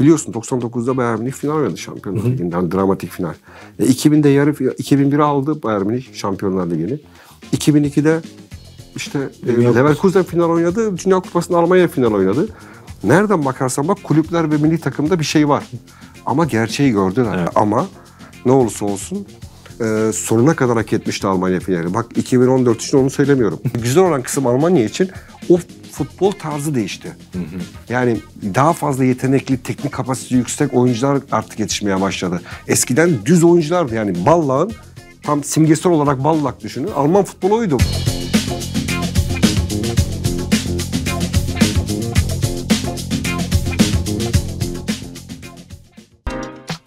Biliyorsun 99'da Bayern Münih final oynadı Şampiyonlar Ligi'nden dramatik final. E, 2000'de yarı 2001'i aldı Bayern Münih Şampiyonlar Ligi'ni. 2002'de işte e, Dünya Leverkusen final oynadı. Dünya Kupası'nda Almanya final oynadı. Nereden bakarsan bak kulüpler ve milli takımda bir şey var. Ama gerçeği gördüler. Evet. Ama ne olursa olsun e, sonuna kadar hak etmişti Almanya finali. Bak 2014 için onu söylemiyorum. Güzel olan kısım Almanya için o futbol tarzı değişti. Hı hı. Yani daha fazla yetenekli, teknik kapasitesi yüksek oyuncular artık yetişmeye başladı. Eskiden düz oyunculardı yani Ballak'ın tam simgesel olarak Ballak düşünün. Alman futbolu oydu.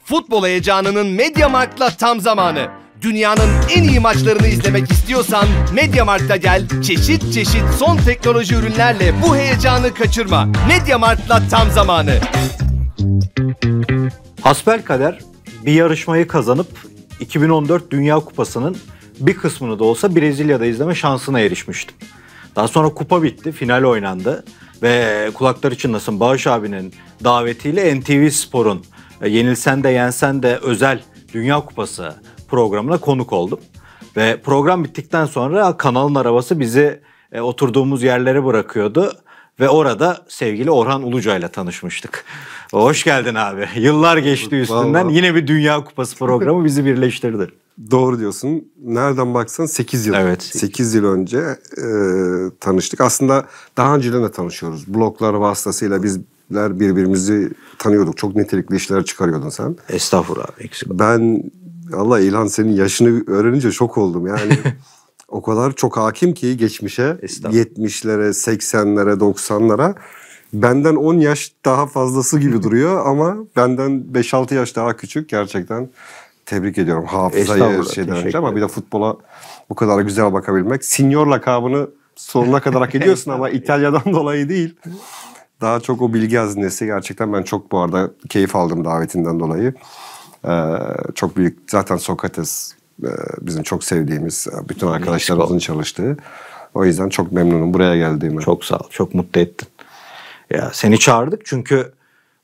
Futbol heyecanının Mediamarkt'la tam zamanı. Dünyanın en iyi maçlarını izlemek istiyorsan MediaMarkt'a gel. Çeşit çeşit son teknoloji ürünlerle bu heyecanı kaçırma. MediaMarkt'la tam zamanı. Hasbelkader bir yarışmayı kazanıp 2014 Dünya Kupası'nın bir kısmını da olsa Brezilya'da izleme şansına erişmiştim. Daha sonra kupa bitti, final oynandı ve kulaklar için nasıl Bağış abinin davetiyle NTV Spor'un e, Yenilsen de Yensen de özel Dünya Kupası programına konuk oldum. Ve program bittikten sonra kanalın arabası bizi e, oturduğumuz yerlere bırakıyordu. Ve orada sevgili Orhan Uluca ile tanışmıştık. Hoş geldin abi. Yıllar geçti üstünden. Vallahi. Yine bir Dünya Kupası programı bizi birleştirdi. Doğru diyorsun. Nereden baksan 8 yıl. Evet. 8 yıl önce e, tanıştık. Aslında daha önceden de tanışıyoruz. Bloklar vasıtasıyla bizler birbirimizi tanıyorduk. Çok nitelikli işler çıkarıyordun sen. Estağfurullah. Eksik. Ben Allah İlhan senin yaşını öğrenince şok oldum yani. o kadar çok hakim ki geçmişe 70'lere, 80'lere, 90'lara benden 10 yaş daha fazlası gibi duruyor ama benden 5-6 yaş daha küçük gerçekten tebrik ediyorum hafızayı şeyden önce ama bir de futbola bu kadar güzel bakabilmek. Senior lakabını sonuna kadar hak ediyorsun ama İtalya'dan dolayı değil. Daha çok o bilgi hazinesi gerçekten ben çok bu arada keyif aldım davetinden dolayı. Ee, çok büyük zaten Sokrates e, bizim çok sevdiğimiz e, bütün arkadaşlarımızın çalıştığı. O yüzden çok memnunum buraya geldiğime. Çok sağ ol. Çok mutlu ettin. Ya seni çağırdık çünkü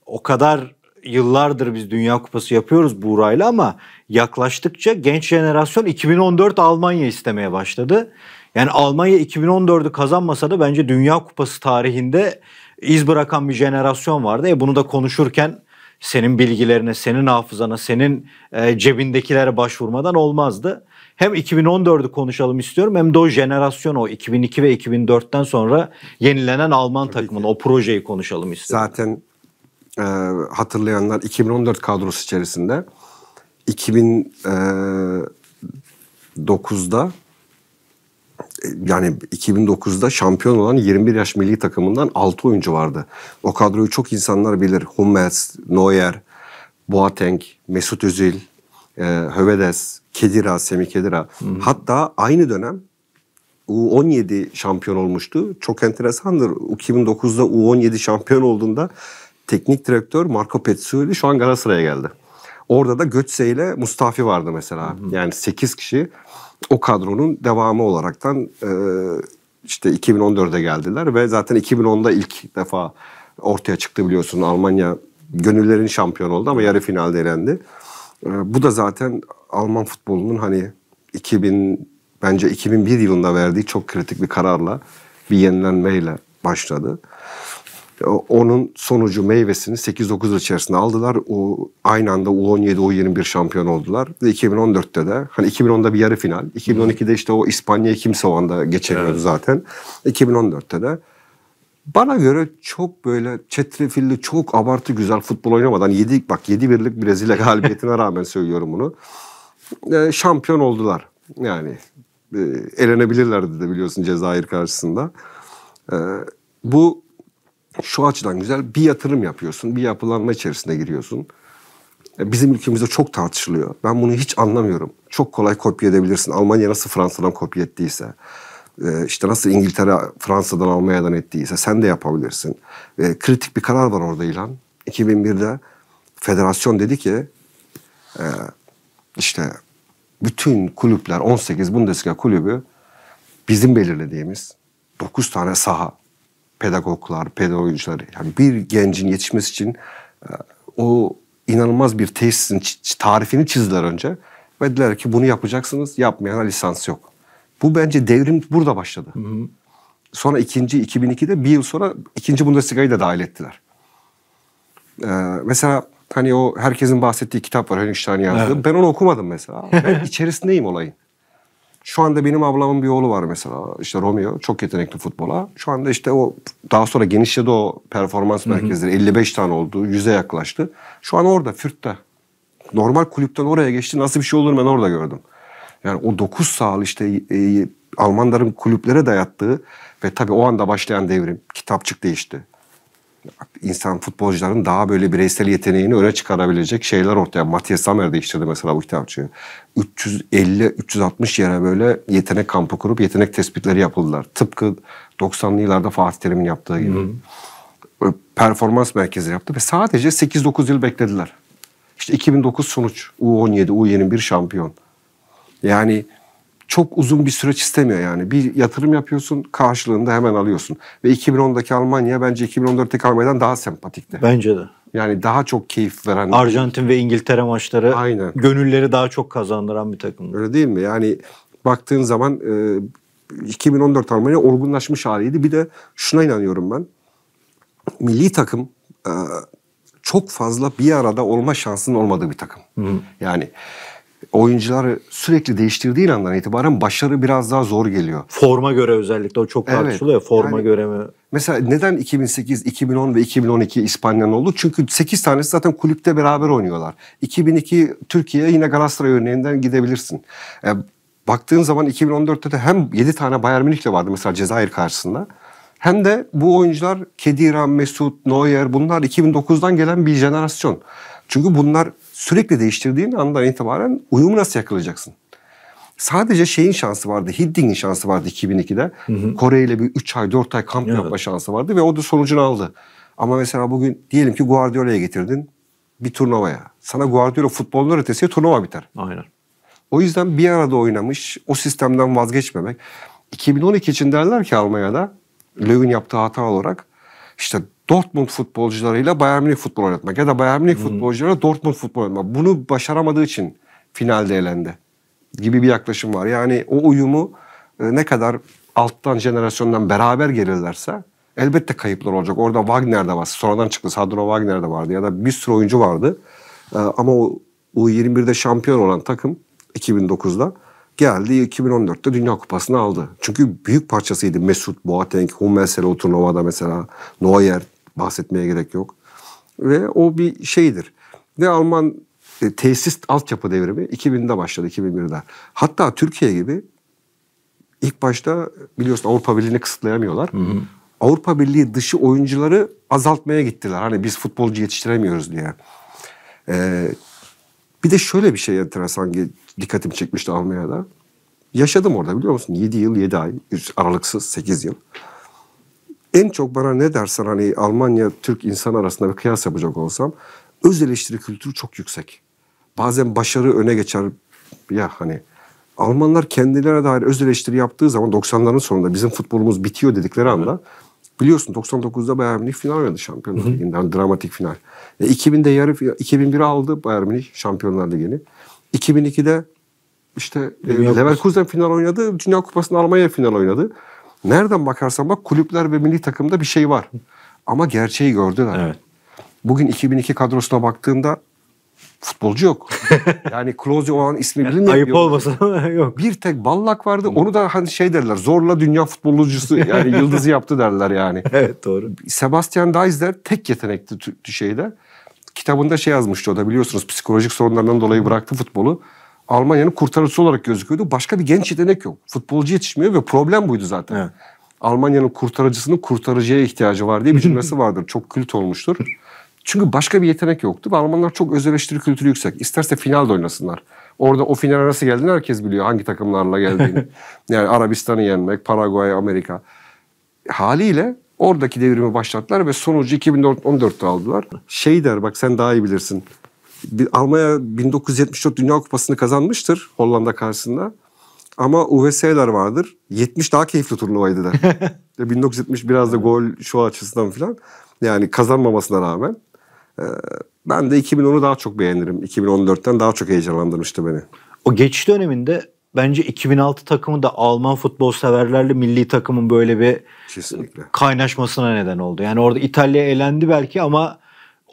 o kadar yıllardır biz Dünya Kupası yapıyoruz Buğra'yla ama yaklaştıkça genç jenerasyon 2014 Almanya istemeye başladı. Yani Almanya 2014'ü kazanmasa da bence Dünya Kupası tarihinde iz bırakan bir jenerasyon vardı. E bunu da konuşurken senin bilgilerine, senin hafızana, senin e, cebindekilere başvurmadan olmazdı. Hem 2014'ü konuşalım istiyorum hem de o jenerasyon o 2002 ve 2004'ten sonra yenilenen Alman Tabii takımın o projeyi konuşalım istiyorum. Zaten e, hatırlayanlar 2014 kadrosu içerisinde 2009'da yani 2009'da şampiyon olan 21 yaş milli takımından 6 oyuncu vardı. O kadroyu çok insanlar bilir. Hummels, Neuer, Boateng, Mesut Özil, e, Hövedes, Kedira, Semi Kedira. Hı Hatta aynı dönem U17 şampiyon olmuştu. Çok enteresandır. 2009'da U17 şampiyon olduğunda teknik direktör Marco Pezzulli şu an Galatasaray'a geldi. Orada da Götze ile Mustafi vardı mesela. Hı Yani 8 kişi o kadronun devamı olaraktan e, işte 2014'e geldiler ve zaten 2010'da ilk defa ortaya çıktı biliyorsun Almanya gönüllerin şampiyon oldu ama yarı finalde elendi. E, bu da zaten Alman futbolunun hani 2000 bence 2001 yılında verdiği çok kritik bir kararla bir yenilenmeyle başladı. E, onun sonucu meyvesini 8-9 yıl içerisinde aldılar. O aynı anda U17 U21 şampiyon oldular ve 2014'te de hani 2010'da bir yarı final, 2012'de işte o İspanya'yı kimse o anda geçemiyordu evet. zaten. 2014'te de bana göre çok böyle çetrefilli, çok abartı güzel futbol oynamadan hani 7 bak 7 birlik Brezilya galibiyetine rağmen söylüyorum bunu. E, şampiyon oldular. Yani e, elenebilirlerdi de biliyorsun Cezayir karşısında. bu şu açıdan güzel bir yatırım yapıyorsun. Bir yapılanma içerisine giriyorsun. E, bizim ülkemizde çok tartışılıyor. Ben bunu hiç anlamıyorum. Çok kolay kopya edebilirsin. Almanya nasıl Fransa'dan kopya ettiyse e, işte nasıl İngiltere Fransa'dan Almanya'dan ettiyse sen de yapabilirsin. E, kritik bir karar var orada ilan. 2001'de federasyon dedi ki işte bütün kulüpler 18 Bundesliga kulübü bizim belirlediğimiz 9 tane saha pedagoglar, pedagoglar yani bir gencin yetişmesi için e, o inanılmaz bir tesisin tarifini çizdiler önce. Ve dediler ki bunu yapacaksınız, yapmayana lisans yok. Bu bence devrim burada başladı. Hı hı. Sonra ikinci 2002'de bir yıl sonra ikinci Bundesliga'yı da dahil ettiler. Ee, mesela hani o herkesin bahsettiği kitap var Hönük yazdığı. Evet. Ben onu okumadım mesela. Ben içerisindeyim olayın. Şu anda benim ablamın bir oğlu var mesela işte Romeo çok yetenekli futbola. Şu anda işte o daha sonra genişledi o performans merkezleri. Hı hı. 55 tane oldu, 100'e yaklaştı. Şu an orada Fürt'te. Normal kulüpten oraya geçti. Nasıl bir şey olur ben orada gördüm. Yani o 9 sağlı işte e, Almanların kulüplere dayattığı ve tabii o anda başlayan devrim kitapçık değişti insan futbolcuların daha böyle bireysel yeteneğini öne çıkarabilecek şeyler ortaya. Matias Samer değiştirdi mesela bu kitapçıyı. 350-360 yere böyle yetenek kampı kurup yetenek tespitleri yapıldılar. Tıpkı 90'lı yıllarda Fatih Terim'in yaptığı gibi. Hı. Performans merkezi yaptı ve sadece 8-9 yıl beklediler. İşte 2009 sonuç U17, U21 şampiyon. Yani çok uzun bir süreç istemiyor yani. Bir yatırım yapıyorsun, karşılığında hemen alıyorsun. Ve 2010'daki Almanya bence 2014'teki Almanya'dan daha sempatikti. Bence de. Yani daha çok keyif veren. Arjantin ve İngiltere maçları Aynen. gönülleri daha çok kazandıran bir takım. Öyle değil mi? Yani baktığın zaman 2014 e, Almanya olgunlaşmış haliydi. Bir de şuna inanıyorum ben. Milli takım e, çok fazla bir arada olma şansının olmadığı bir takım. Hı. Yani oyuncuları sürekli değiştirdiğin andan itibaren başarı biraz daha zor geliyor. Forma göre özellikle o çok tartışılıyor. Forma yani, göre mi? Mesela neden 2008, 2010 ve 2012 İspanya'nın oldu? Çünkü 8 tanesi zaten kulüpte beraber oynuyorlar. 2002 Türkiye yine Galatasaray örneğinden gidebilirsin. E, baktığın zaman 2014'te de hem 7 tane Bayern Münih'le vardı mesela Cezayir karşısında. Hem de bu oyuncular Kedira, Mesut, Neuer bunlar 2009'dan gelen bir jenerasyon. Çünkü bunlar sürekli değiştirdiğin andan itibaren uyumu nasıl yakalayacaksın? Sadece şeyin şansı vardı. Hidding'in şansı vardı 2002'de. Hı hı. Kore ile bir 3 ay 4 ay kamp evet. yapma şansı vardı ve o da sonucunu aldı. Ama mesela bugün diyelim ki Guardiola'ya getirdin bir turnuvaya. Sana Guardiola futbolun ötesiye turnuva biter. Aynen. O yüzden bir arada oynamış, o sistemden vazgeçmemek. 2012 için derler ki Almanya'da, Löw'ün yaptığı hata olarak işte Dortmund futbolcularıyla Bayern Münih futbol oynatmak ya da Bayern Münih hmm. futbolcularıyla Dortmund futbol oynatmak. Bunu başaramadığı için finalde elendi gibi bir yaklaşım var. Yani o uyumu e, ne kadar alttan jenerasyondan beraber gelirlerse elbette kayıplar olacak. Orada Wagner de var. Sonradan çıktı. Sadro Wagner de vardı ya da bir sürü oyuncu vardı. E, ama o U21'de şampiyon olan takım 2009'da geldi 2014'te Dünya Kupası'nı aldı. Çünkü büyük parçasıydı Mesut, Boateng, Hummelsel o turnuvada mesela, Neuer, bahsetmeye gerek yok. Ve o bir şeydir. Ve Alman e, tesis altyapı devrimi 2000'de başladı, 2001'de. Hatta Türkiye gibi ilk başta biliyorsun Avrupa Birliği'ni kısıtlayamıyorlar. Hı hı. Avrupa Birliği dışı oyuncuları azaltmaya gittiler. Hani biz futbolcu yetiştiremiyoruz diye. Ee, bir de şöyle bir şey enteresan dikkatimi çekmişti Almanya'da. Yaşadım orada biliyor musun? 7 yıl, 7 ay, aralıksız 8 yıl en çok bana ne dersen hani Almanya Türk insan arasında bir kıyas yapacak olsam öz eleştiri kültürü çok yüksek. Bazen başarı öne geçer ya hani Almanlar kendilerine dair öz eleştiri yaptığı zaman 90'ların sonunda bizim futbolumuz bitiyor dedikleri anda biliyorsun 99'da Bayern Münih final oynadı Şampiyonlar Ligi'nde hani dramatik final. E, 2000'de yarı 2001 aldı Bayern Münih Şampiyonlar Ligi'ni. 2002'de işte Dünya e, Leverkusen final oynadı. Dünya Kupası'nda Almanya final oynadı. Nereden bakarsan bak kulüpler ve milli takımda bir şey var. Ama gerçeği gördüler. Evet. Bugün 2002 kadrosuna baktığında futbolcu yok. yani Klose olan ismi bilinmiyor. Ayıp yok. olmasın yok. Bir tek Ballak vardı. Onu da hani şey derler. Zorla dünya futbolcusu yani yıldızı yaptı derler yani. evet doğru. Sebastian Deisler tek yetenekli şeyde. Kitabında şey yazmıştı o da biliyorsunuz psikolojik sorunlarından dolayı bıraktı futbolu. Almanya'nın kurtarıcısı olarak gözüküyordu. Başka bir genç yetenek yok. Futbolcu yetişmiyor ve problem buydu zaten. Evet. Almanya'nın kurtarıcısının kurtarıcıya ihtiyacı var diye bir cümlesi vardır. Çok kült olmuştur. Çünkü başka bir yetenek yoktu ve Almanlar çok öz eleştiri kültürü yüksek. İsterse finalde oynasınlar. Orada o finale nasıl geldiğini herkes biliyor. Hangi takımlarla geldiğini. yani Arabistan'ı yenmek, Paraguay, Amerika. Haliyle oradaki devrimi başlattılar ve sonucu 2014'te aldılar. Şey der bak sen daha iyi bilirsin. Almanya 1974 Dünya Kupası'nı kazanmıştır Hollanda karşısında. Ama UVS'ler vardır. 70 daha keyifli turnuvaydı da. 1970 biraz da gol şu açısından filan. Yani kazanmamasına rağmen. E, ben de 2010'u daha çok beğenirim. 2014'ten daha çok heyecanlandırmıştı beni. O geçiş döneminde bence 2006 takımı da Alman futbol severlerle milli takımın böyle bir Kesinlikle. kaynaşmasına neden oldu. Yani orada İtalya elendi belki ama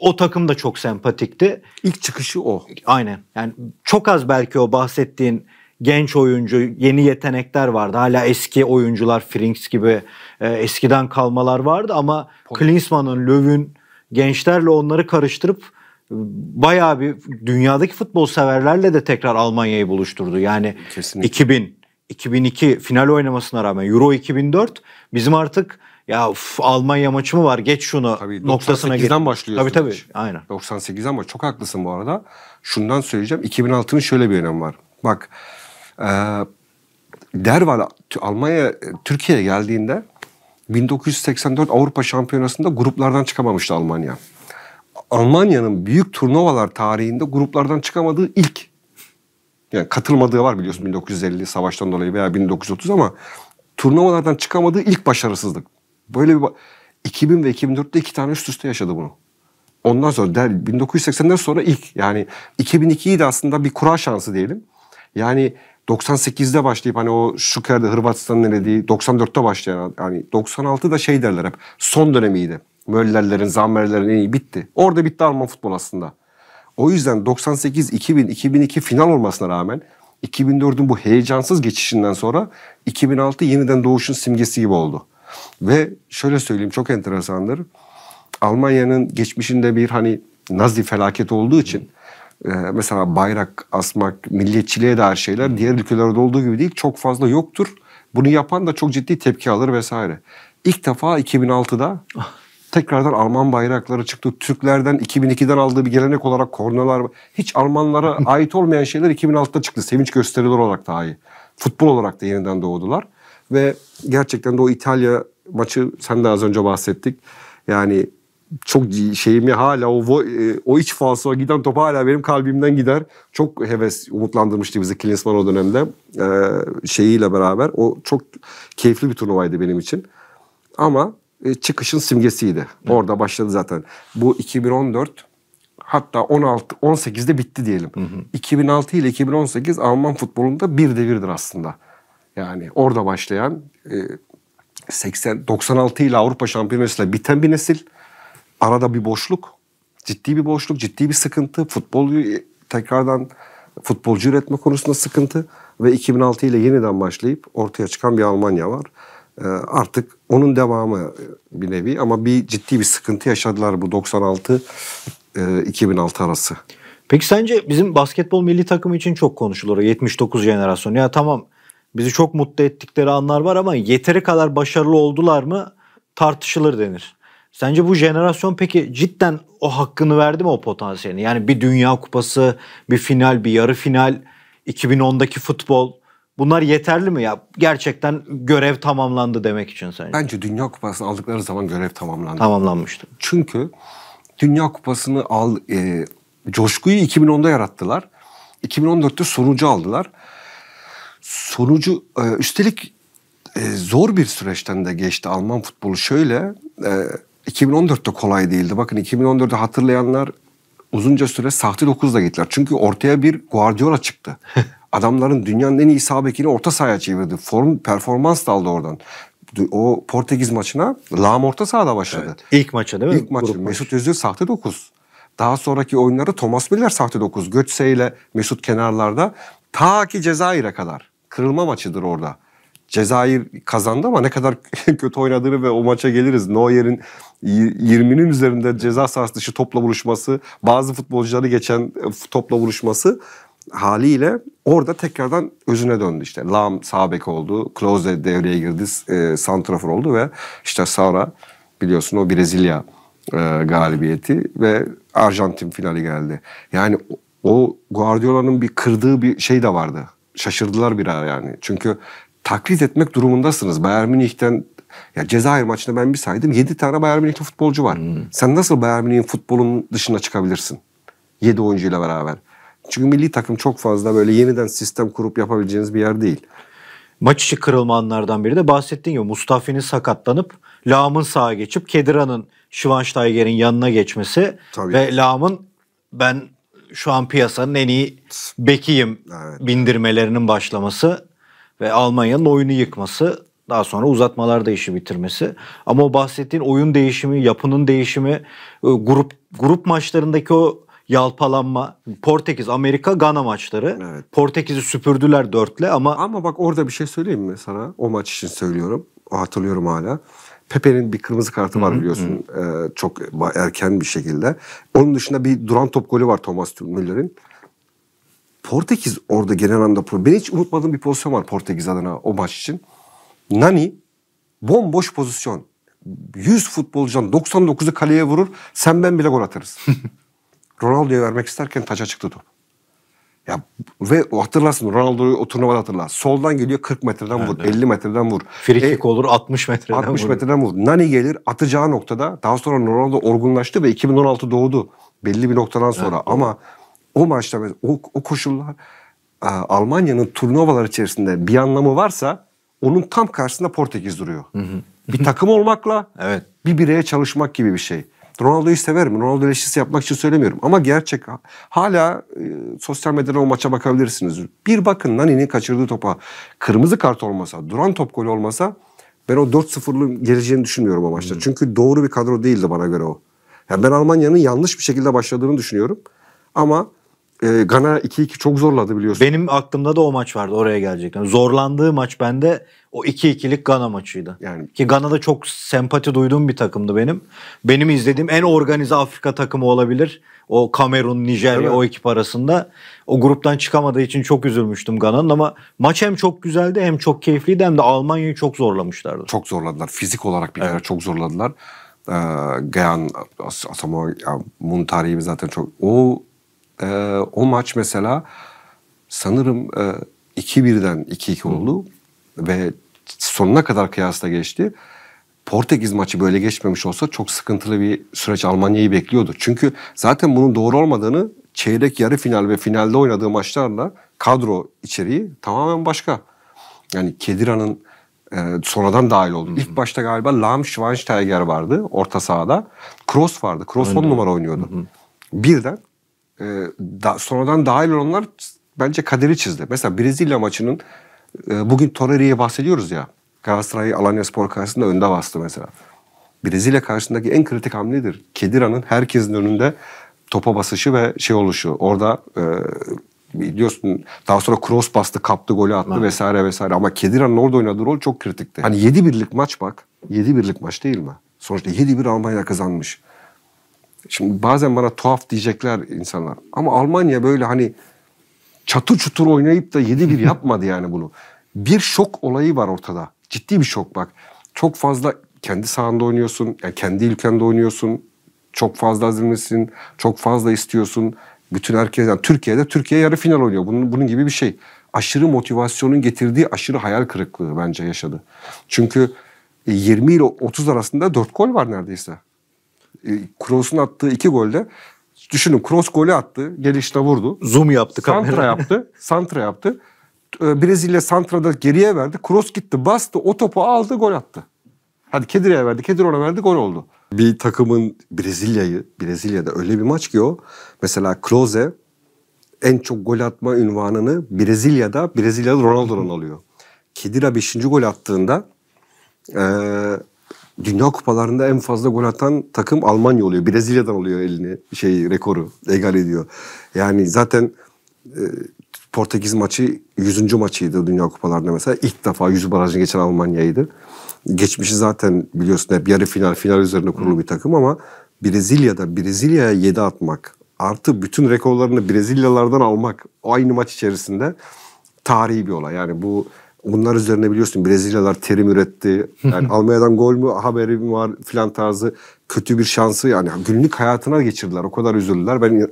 o takım da çok sempatikti. İlk çıkışı o. Aynen. Yani çok az belki o bahsettiğin genç oyuncu, yeni yetenekler vardı. Hala eski oyuncular Frings gibi e, eskiden kalmalar vardı ama Klinsmann'ın, Löw'ün gençlerle onları karıştırıp e, bayağı bir dünyadaki futbol severlerle de tekrar Almanya'yı buluşturdu. Yani Kesinlikle. 2000 2002 final oynamasına rağmen Euro 2004 bizim artık ya uf, Almanya maçı mı var geç şunu tabii, noktasına git. 98'den başlıyor. Tabii tabii maç. aynen. 98'den ama Çok haklısın bu arada. Şundan söyleyeceğim 2006'nın şöyle bir önemi var. Bak e, Derval Almanya e, Türkiye'ye geldiğinde 1984 Avrupa Şampiyonası'nda gruplardan çıkamamıştı Almanya. Almanya'nın büyük turnuvalar tarihinde gruplardan çıkamadığı ilk yani katılmadığı var biliyorsun 1950 savaştan dolayı veya 1930 ama turnuvalardan çıkamadığı ilk başarısızlık. Böyle bir 2000 ve 2004'te iki tane üst üste yaşadı bunu. Ondan sonra der 1980'den sonra ilk yani 2002'yi de aslında bir kura şansı diyelim. Yani 98'de başlayıp hani o Şuker'de Hırvatistan'ın elediği 94'te başlayan hani 96'da şey derler hep son dönemiydi. Möllerlerin, Zammerlerin en iyi bitti. Orada bitti Alman futbol aslında. O yüzden 98, 2000, 2002 final olmasına rağmen 2004'ün bu heyecansız geçişinden sonra 2006 yeniden doğuşun simgesi gibi oldu. Ve şöyle söyleyeyim çok enteresandır. Almanya'nın geçmişinde bir hani Nazi felaket olduğu için e, mesela bayrak asmak, milliyetçiliğe dair şeyler diğer ülkelerde olduğu gibi değil çok fazla yoktur. Bunu yapan da çok ciddi tepki alır vesaire. İlk defa 2006'da ah. tekrardan Alman bayrakları çıktı. Türklerden 2002'den aldığı bir gelenek olarak kornalar hiç Almanlara ait olmayan şeyler 2006'da çıktı. Sevinç gösterileri olarak dahi. Futbol olarak da yeniden doğdular. Ve gerçekten de o İtalya maçı sen de az önce bahsettik. Yani çok şeyimi hala o e, o iç falsoya giden top hala benim kalbimden gider. Çok heves umutlandırmıştı bizi Klinsmann o dönemde. Ee, şeyiyle beraber o çok keyifli bir turnuvaydı benim için. Ama e, çıkışın simgesiydi. Hı. Orada başladı zaten. Bu 2014 hatta 16 18'de bitti diyelim. Hı hı. 2006 ile 2018 Alman futbolunda bir devirdir aslında. Yani orada başlayan 80 e, 96 ile Avrupa Şampiyonası'yla biten bir nesil. Arada bir boşluk, ciddi bir boşluk, ciddi bir sıkıntı. futbol e, tekrardan futbolcu üretme konusunda sıkıntı ve 2006 ile yeniden başlayıp ortaya çıkan bir Almanya var. E, artık onun devamı bir nevi ama bir ciddi bir sıkıntı yaşadılar bu 96-2006 arası. Peki sence bizim basketbol milli takımı için çok konuşulur 79 jenerasyonu. Ya tamam bizi çok mutlu ettikleri anlar var ama yeteri kadar başarılı oldular mı tartışılır denir. Sence bu jenerasyon peki cidden o hakkını verdi mi o potansiyelini? Yani bir dünya kupası, bir final, bir yarı final, 2010'daki futbol bunlar yeterli mi ya? Gerçekten görev tamamlandı demek için sence? Bence Dünya Kupası'nı aldıkları zaman görev tamamlandı. Tamamlanmıştı. Çünkü Dünya Kupası'nı al, e, coşkuyu 2010'da yarattılar. 2014'te sonucu aldılar sonucu e, üstelik e, zor bir süreçten de geçti Alman futbolu. Şöyle 2014'te e, kolay değildi. Bakın 2014'te hatırlayanlar uzunca süre sahte 9'da gittiler. Çünkü ortaya bir Guardiola çıktı. Adamların dünyanın en iyi sağ bekini orta sahaya çevirdi. Form, performans da aldı oradan. O Portekiz maçına Lam orta sahada başladı. Evet. İlk maçı değil mi? İlk maçı. Grup Mesut Özil sahte 9. Daha sonraki oyunları Thomas Müller sahte 9. Götze ile Mesut kenarlarda ta ki Cezayir'e kadar kırılma maçıdır orada. Cezayir kazandı ama ne kadar kötü oynadığını ve o maça geliriz. Neuer'in 20'nin üzerinde ceza sahası dışı topla buluşması, bazı futbolcuları geçen e, topla buluşması haliyle orada tekrardan özüne döndü işte. Lam sabek oldu, Klose devreye girdi, e, Santrafor oldu ve işte sonra biliyorsun o Brezilya e, galibiyeti ve Arjantin finali geldi. Yani o Guardiola'nın bir kırdığı bir şey de vardı şaşırdılar bir ara yani. Çünkü taklit etmek durumundasınız. Bayern Münih'ten ya Cezayir maçında ben bir saydım 7 tane Bayern Münih'li futbolcu var. Hmm. Sen nasıl Bayern Münih'in futbolun dışına çıkabilirsin? 7 oyuncuyla beraber. Çünkü milli takım çok fazla böyle yeniden sistem kurup yapabileceğiniz bir yer değil. Maç içi kırılma anlardan biri de bahsettiğin gibi Mustafi'nin sakatlanıp Lam'ın sağa geçip Kedira'nın Schweinsteiger'in yanına geçmesi Tabii. ve Lam'ın ben şu an piyasanın en iyi bekiyim evet. bindirmelerinin başlaması ve Almanya'nın oyunu yıkması daha sonra uzatmalarda işi bitirmesi. Ama o bahsettiğin oyun değişimi, yapının değişimi, e, grup grup maçlarındaki o yalpalanma. Portekiz, Amerika, Gana maçları. Evet. Portekiz'i süpürdüler dörtle ama... Ama bak orada bir şey söyleyeyim mi sana? O maç için söylüyorum. Hatırlıyorum hala. Pepe'nin bir kırmızı kartı var biliyorsun. E, çok erken bir şekilde. Onun dışında bir duran top golü var Thomas Müller'in. Portekiz orada genel anlamda ben hiç unutmadığım bir pozisyon var Portekiz adına o maç için. Nani bomboş pozisyon. 100 futbolcudan 99'u kaleye vurur. Sen ben bile gol atarız. Ronaldo'ya vermek isterken taça çıktı top. Ya ve hatırlasın Ronaldo'yu o turnuvada hatırlar. Soldan geliyor 40 metreden evet, vur, evet. 50 metreden vur. Frikik e, olur 60 metreden 60 vur. metreden vur. Nani gelir atacağı noktada daha sonra Ronaldo orgunlaştı ve 2016 doğdu. Belli bir noktadan sonra evet, ama o maçta o, o koşullar e, Almanya'nın turnuvalar içerisinde bir anlamı varsa onun tam karşısında Portekiz duruyor. Hı hı. Bir takım olmakla evet. bir bireye çalışmak gibi bir şey. Ronaldo'yu severim. Ronaldo eleştirisi yapmak için söylemiyorum. Ama gerçek hala e, sosyal medyada o maça bakabilirsiniz. Bir bakın Nani'nin kaçırdığı topa kırmızı kart olmasa, duran top golü olmasa ben o 4-0'lığın geleceğini düşünmüyorum o maçta. Hmm. Çünkü doğru bir kadro değildi bana göre o. Yani ben Almanya'nın yanlış bir şekilde başladığını düşünüyorum. Ama e, Gana 2-2 çok zorladı biliyorsun. Benim aklımda da o maç vardı oraya gelecek. Yani zorlandığı maç bende o 2-2'lik Gana maçıydı. Yani ki Gana'da çok sempati duyduğum bir takımdı benim. Benim izlediğim en organize Afrika takımı olabilir. O Kamerun, Nijerya evet. o ekip arasında. O gruptan çıkamadığı için çok üzülmüştüm Gana'nın ama maç hem çok güzeldi hem çok keyifliydi hem de Almanya'yı çok zorlamışlardı. Çok zorladılar. Fizik olarak bir evet. kere çok zorladılar. Ee, Gayan, Samoa, Muntari'yi zaten çok... O e, o maç mesela sanırım e, 2-1'den 2-2 oldu Hı. ve sonuna kadar kıyasla geçti. Portekiz maçı böyle geçmemiş olsa çok sıkıntılı bir süreç Almanya'yı bekliyordu. Çünkü zaten bunun doğru olmadığını çeyrek yarı final ve finalde oynadığı maçlarla kadro içeriği tamamen başka. Yani Kedira'nın e, sonradan dahil oldu. İlk başta galiba Lam Schweinsteiger vardı orta sahada. Cross vardı. Cross Aynen. 10 numara oynuyordu. Hı hı. Birden e, da, sonradan dahil olanlar bence kaderi çizdi. Mesela Brezilya maçının e, bugün Torreira'ya bahsediyoruz ya. Galatasaray Alanya Spor karşısında önde bastı mesela. Brezilya karşısındaki en kritik hamledir. Kedira'nın herkesin önünde topa basışı ve şey oluşu. Orada e, biliyorsun daha sonra cross bastı, kaptı, golü attı evet. vesaire vesaire. Ama Kedira'nın orada oynadığı rol çok kritikti. Hani 7 birlik maç bak. 7 birlik maç değil mi? Sonuçta 7-1 Almanya kazanmış. Şimdi bazen bana tuhaf diyecekler insanlar. Ama Almanya böyle hani çatır çutur oynayıp da yedi bir yapmadı yani bunu. Bir şok olayı var ortada. Ciddi bir şok bak. Çok fazla kendi sahanda oynuyorsun. Yani kendi ülkende oynuyorsun. Çok fazla azimlisin. Çok fazla istiyorsun. Bütün herkes yani Türkiye'de Türkiye yarı final oynuyor. Bunun, bunun gibi bir şey. Aşırı motivasyonun getirdiği aşırı hayal kırıklığı bence yaşadı. Çünkü 20 e, ile 30 arasında 4 gol var neredeyse. E, Kroos'un attığı iki golde düşünün Kroos golü attı. Gelişte vurdu. Zoom yaptı kamera. Santra yaptı. Santra yaptı. E, Brezilya Santra'da geriye verdi. Kroos gitti bastı. O topu aldı gol attı. Hadi Kedire'ye verdi. Kedire ona verdi gol oldu. Bir takımın Brezilya'yı, Brezilya'da öyle bir maç ki o. Mesela Klose en çok gol atma ünvanını Brezilya'da, Brezilya'da Ronaldo'dan alıyor. Kedira 5. gol attığında e, Dünya kupalarında en fazla gol atan takım Almanya oluyor. Brezilya'dan oluyor elini şey rekoru egal ediyor. Yani zaten e, Portekiz maçı 100. maçıydı Dünya Kupalarında mesela. ilk defa 100 barajını geçen Almanya'ydı. Geçmişi zaten biliyorsun hep yarı final, final üzerine kurulu bir takım ama Brezilya'da Brezilya'ya 7 atmak artı bütün rekorlarını Brezilyalardan almak o aynı maç içerisinde tarihi bir olay. Yani bu Bunlar üzerine biliyorsun Brezilyalar terim üretti. Yani Almanya'dan gol mü haberi var filan tarzı kötü bir şansı yani günlük hayatına geçirdiler. O kadar üzüldüler. Ben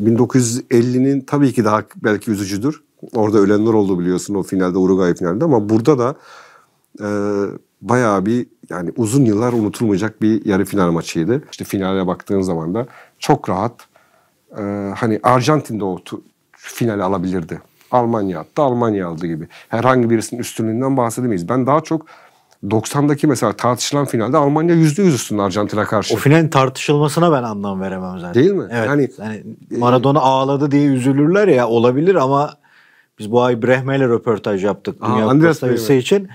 1950'nin tabii ki daha belki üzücüdür. Orada ölenler oldu biliyorsun o finalde Uruguay finalde ama burada da e, bayağı bir yani uzun yıllar unutulmayacak bir yarı final maçıydı. İşte finale baktığın zaman da çok rahat e, hani Arjantin'de o finali alabilirdi. Almanya attı, Almanya aldı gibi. Herhangi birisinin üstünlüğünden bahsedemeyiz. Ben daha çok 90'daki mesela tartışılan finalde Almanya %100 üstünde Arjantin'e karşı. O finalin tartışılmasına ben anlam veremem zaten. Değil mi? Evet. Yani, yani e, Maradona ağladı diye üzülürler ya olabilir ama biz bu ay Brehme'yle röportaj yaptık. Aa, Dünya Kupası şey için.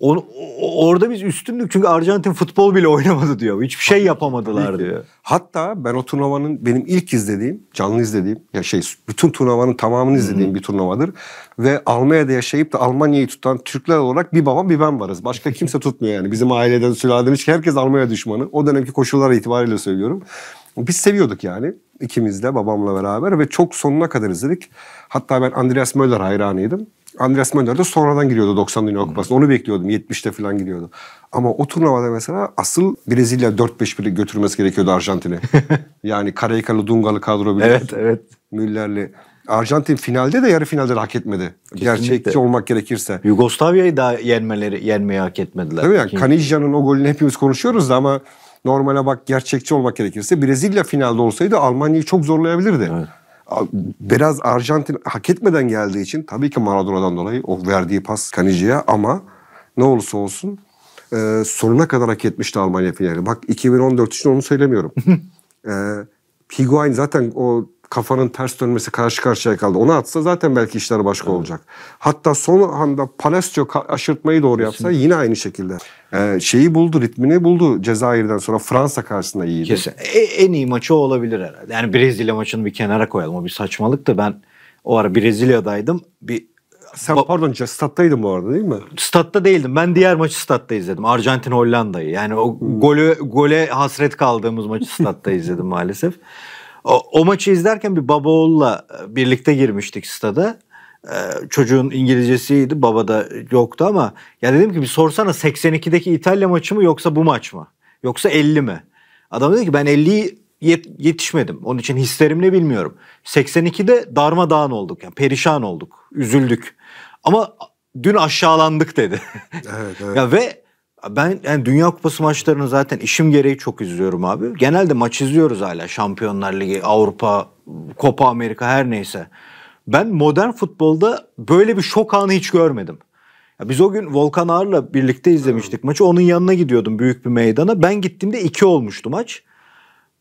O, orada biz üstündük çünkü Arjantin futbol bile oynamadı diyor. Hiçbir şey yapamadılar diyor. Hatta ben o turnuvanın benim ilk izlediğim, canlı izlediğim ya şey bütün turnuvanın tamamını izlediğim Hı-hı. bir turnuvadır. Ve Almanya'da yaşayıp da Almanya'yı tutan Türkler olarak bir babam bir ben varız. Başka kimse tutmuyor yani. Bizim aileden, sülaleden hiç herkes Almanya düşmanı. O dönemki koşullar itibariyle söylüyorum. Biz seviyorduk yani ikimizle babamla beraber ve çok sonuna kadar izledik. Hatta ben Andreas Möller hayranıydım. Andreas Möller de sonradan giriyordu 90 Dünya Kupası'na. Onu bekliyordum. 70'te falan giriyordu. Ama o turnuvada mesela asıl Brezilya 4-5-1'i götürmesi gerekiyordu Arjantin'e. yani Karaykalı, Dungalı kadro biliyorsun. Evet, evet. Müller'li. Arjantin finalde de yarı finalde de hak etmedi. Kesinlikle. Gerçekçi olmak gerekirse. Yugoslavya'yı da yenmeleri, yenmeyi hak etmediler. Tabii mi? Yani Kanizya'nın o golünü hepimiz konuşuyoruz da ama normale bak gerçekçi olmak gerekirse Brezilya finalde olsaydı Almanya'yı çok zorlayabilirdi. Evet. Biraz Arjantin hak etmeden geldiği için tabii ki Maradona'dan dolayı o verdiği pas Kanici'ye ama ne olursa olsun e, sonuna kadar hak etmişti Almanya finali. Bak 2014 için onu söylemiyorum. e, Higuain zaten o kafanın ters dönmesi karşı karşıya kaldı. Onu atsa zaten belki işler başka evet. olacak. Hatta son anda Palestio aşırtmayı doğru yapsa Kesinlikle. yine aynı şekilde. Ee, şeyi buldu, ritmini buldu Cezayir'den sonra Fransa karşısında iyiydi. Kesin. E, en iyi maçı o olabilir herhalde. Yani Brezilya maçını bir kenara koyalım. O bir saçmalık da ben o ara Brezilya'daydım. Bir sen ba- pardon stat'taydın bu arada değil mi? Statta değildim. Ben diğer maçı statta izledim. Arjantin Hollanda'yı. Yani o hmm. golü gole hasret kaldığımız maçı statta izledim maalesef. O, o maçı izlerken bir baba oğulla e, birlikte girmiştik stada. Ee, çocuğun İngilizcesiydi, baba da yoktu ama ya dedim ki bir sorsana 82'deki İtalya maçı mı yoksa bu maç mı? Yoksa 50 mi? Adam dedi ki ben 50'yi yet- yetişmedim. Onun için hislerim ne bilmiyorum. 82'de darmadağın olduk. Yani perişan olduk. Üzüldük. Ama dün aşağılandık dedi. Evet, evet. ya ve ben yani Dünya Kupası maçlarını zaten işim gereği çok izliyorum abi. Genelde maç izliyoruz hala. Şampiyonlar Ligi, Avrupa, Copa Amerika her neyse. Ben modern futbolda böyle bir şok anı hiç görmedim. Ya biz o gün Volkan Ağar'la birlikte izlemiştik maçı. Onun yanına gidiyordum büyük bir meydana. Ben gittiğimde iki olmuştu maç.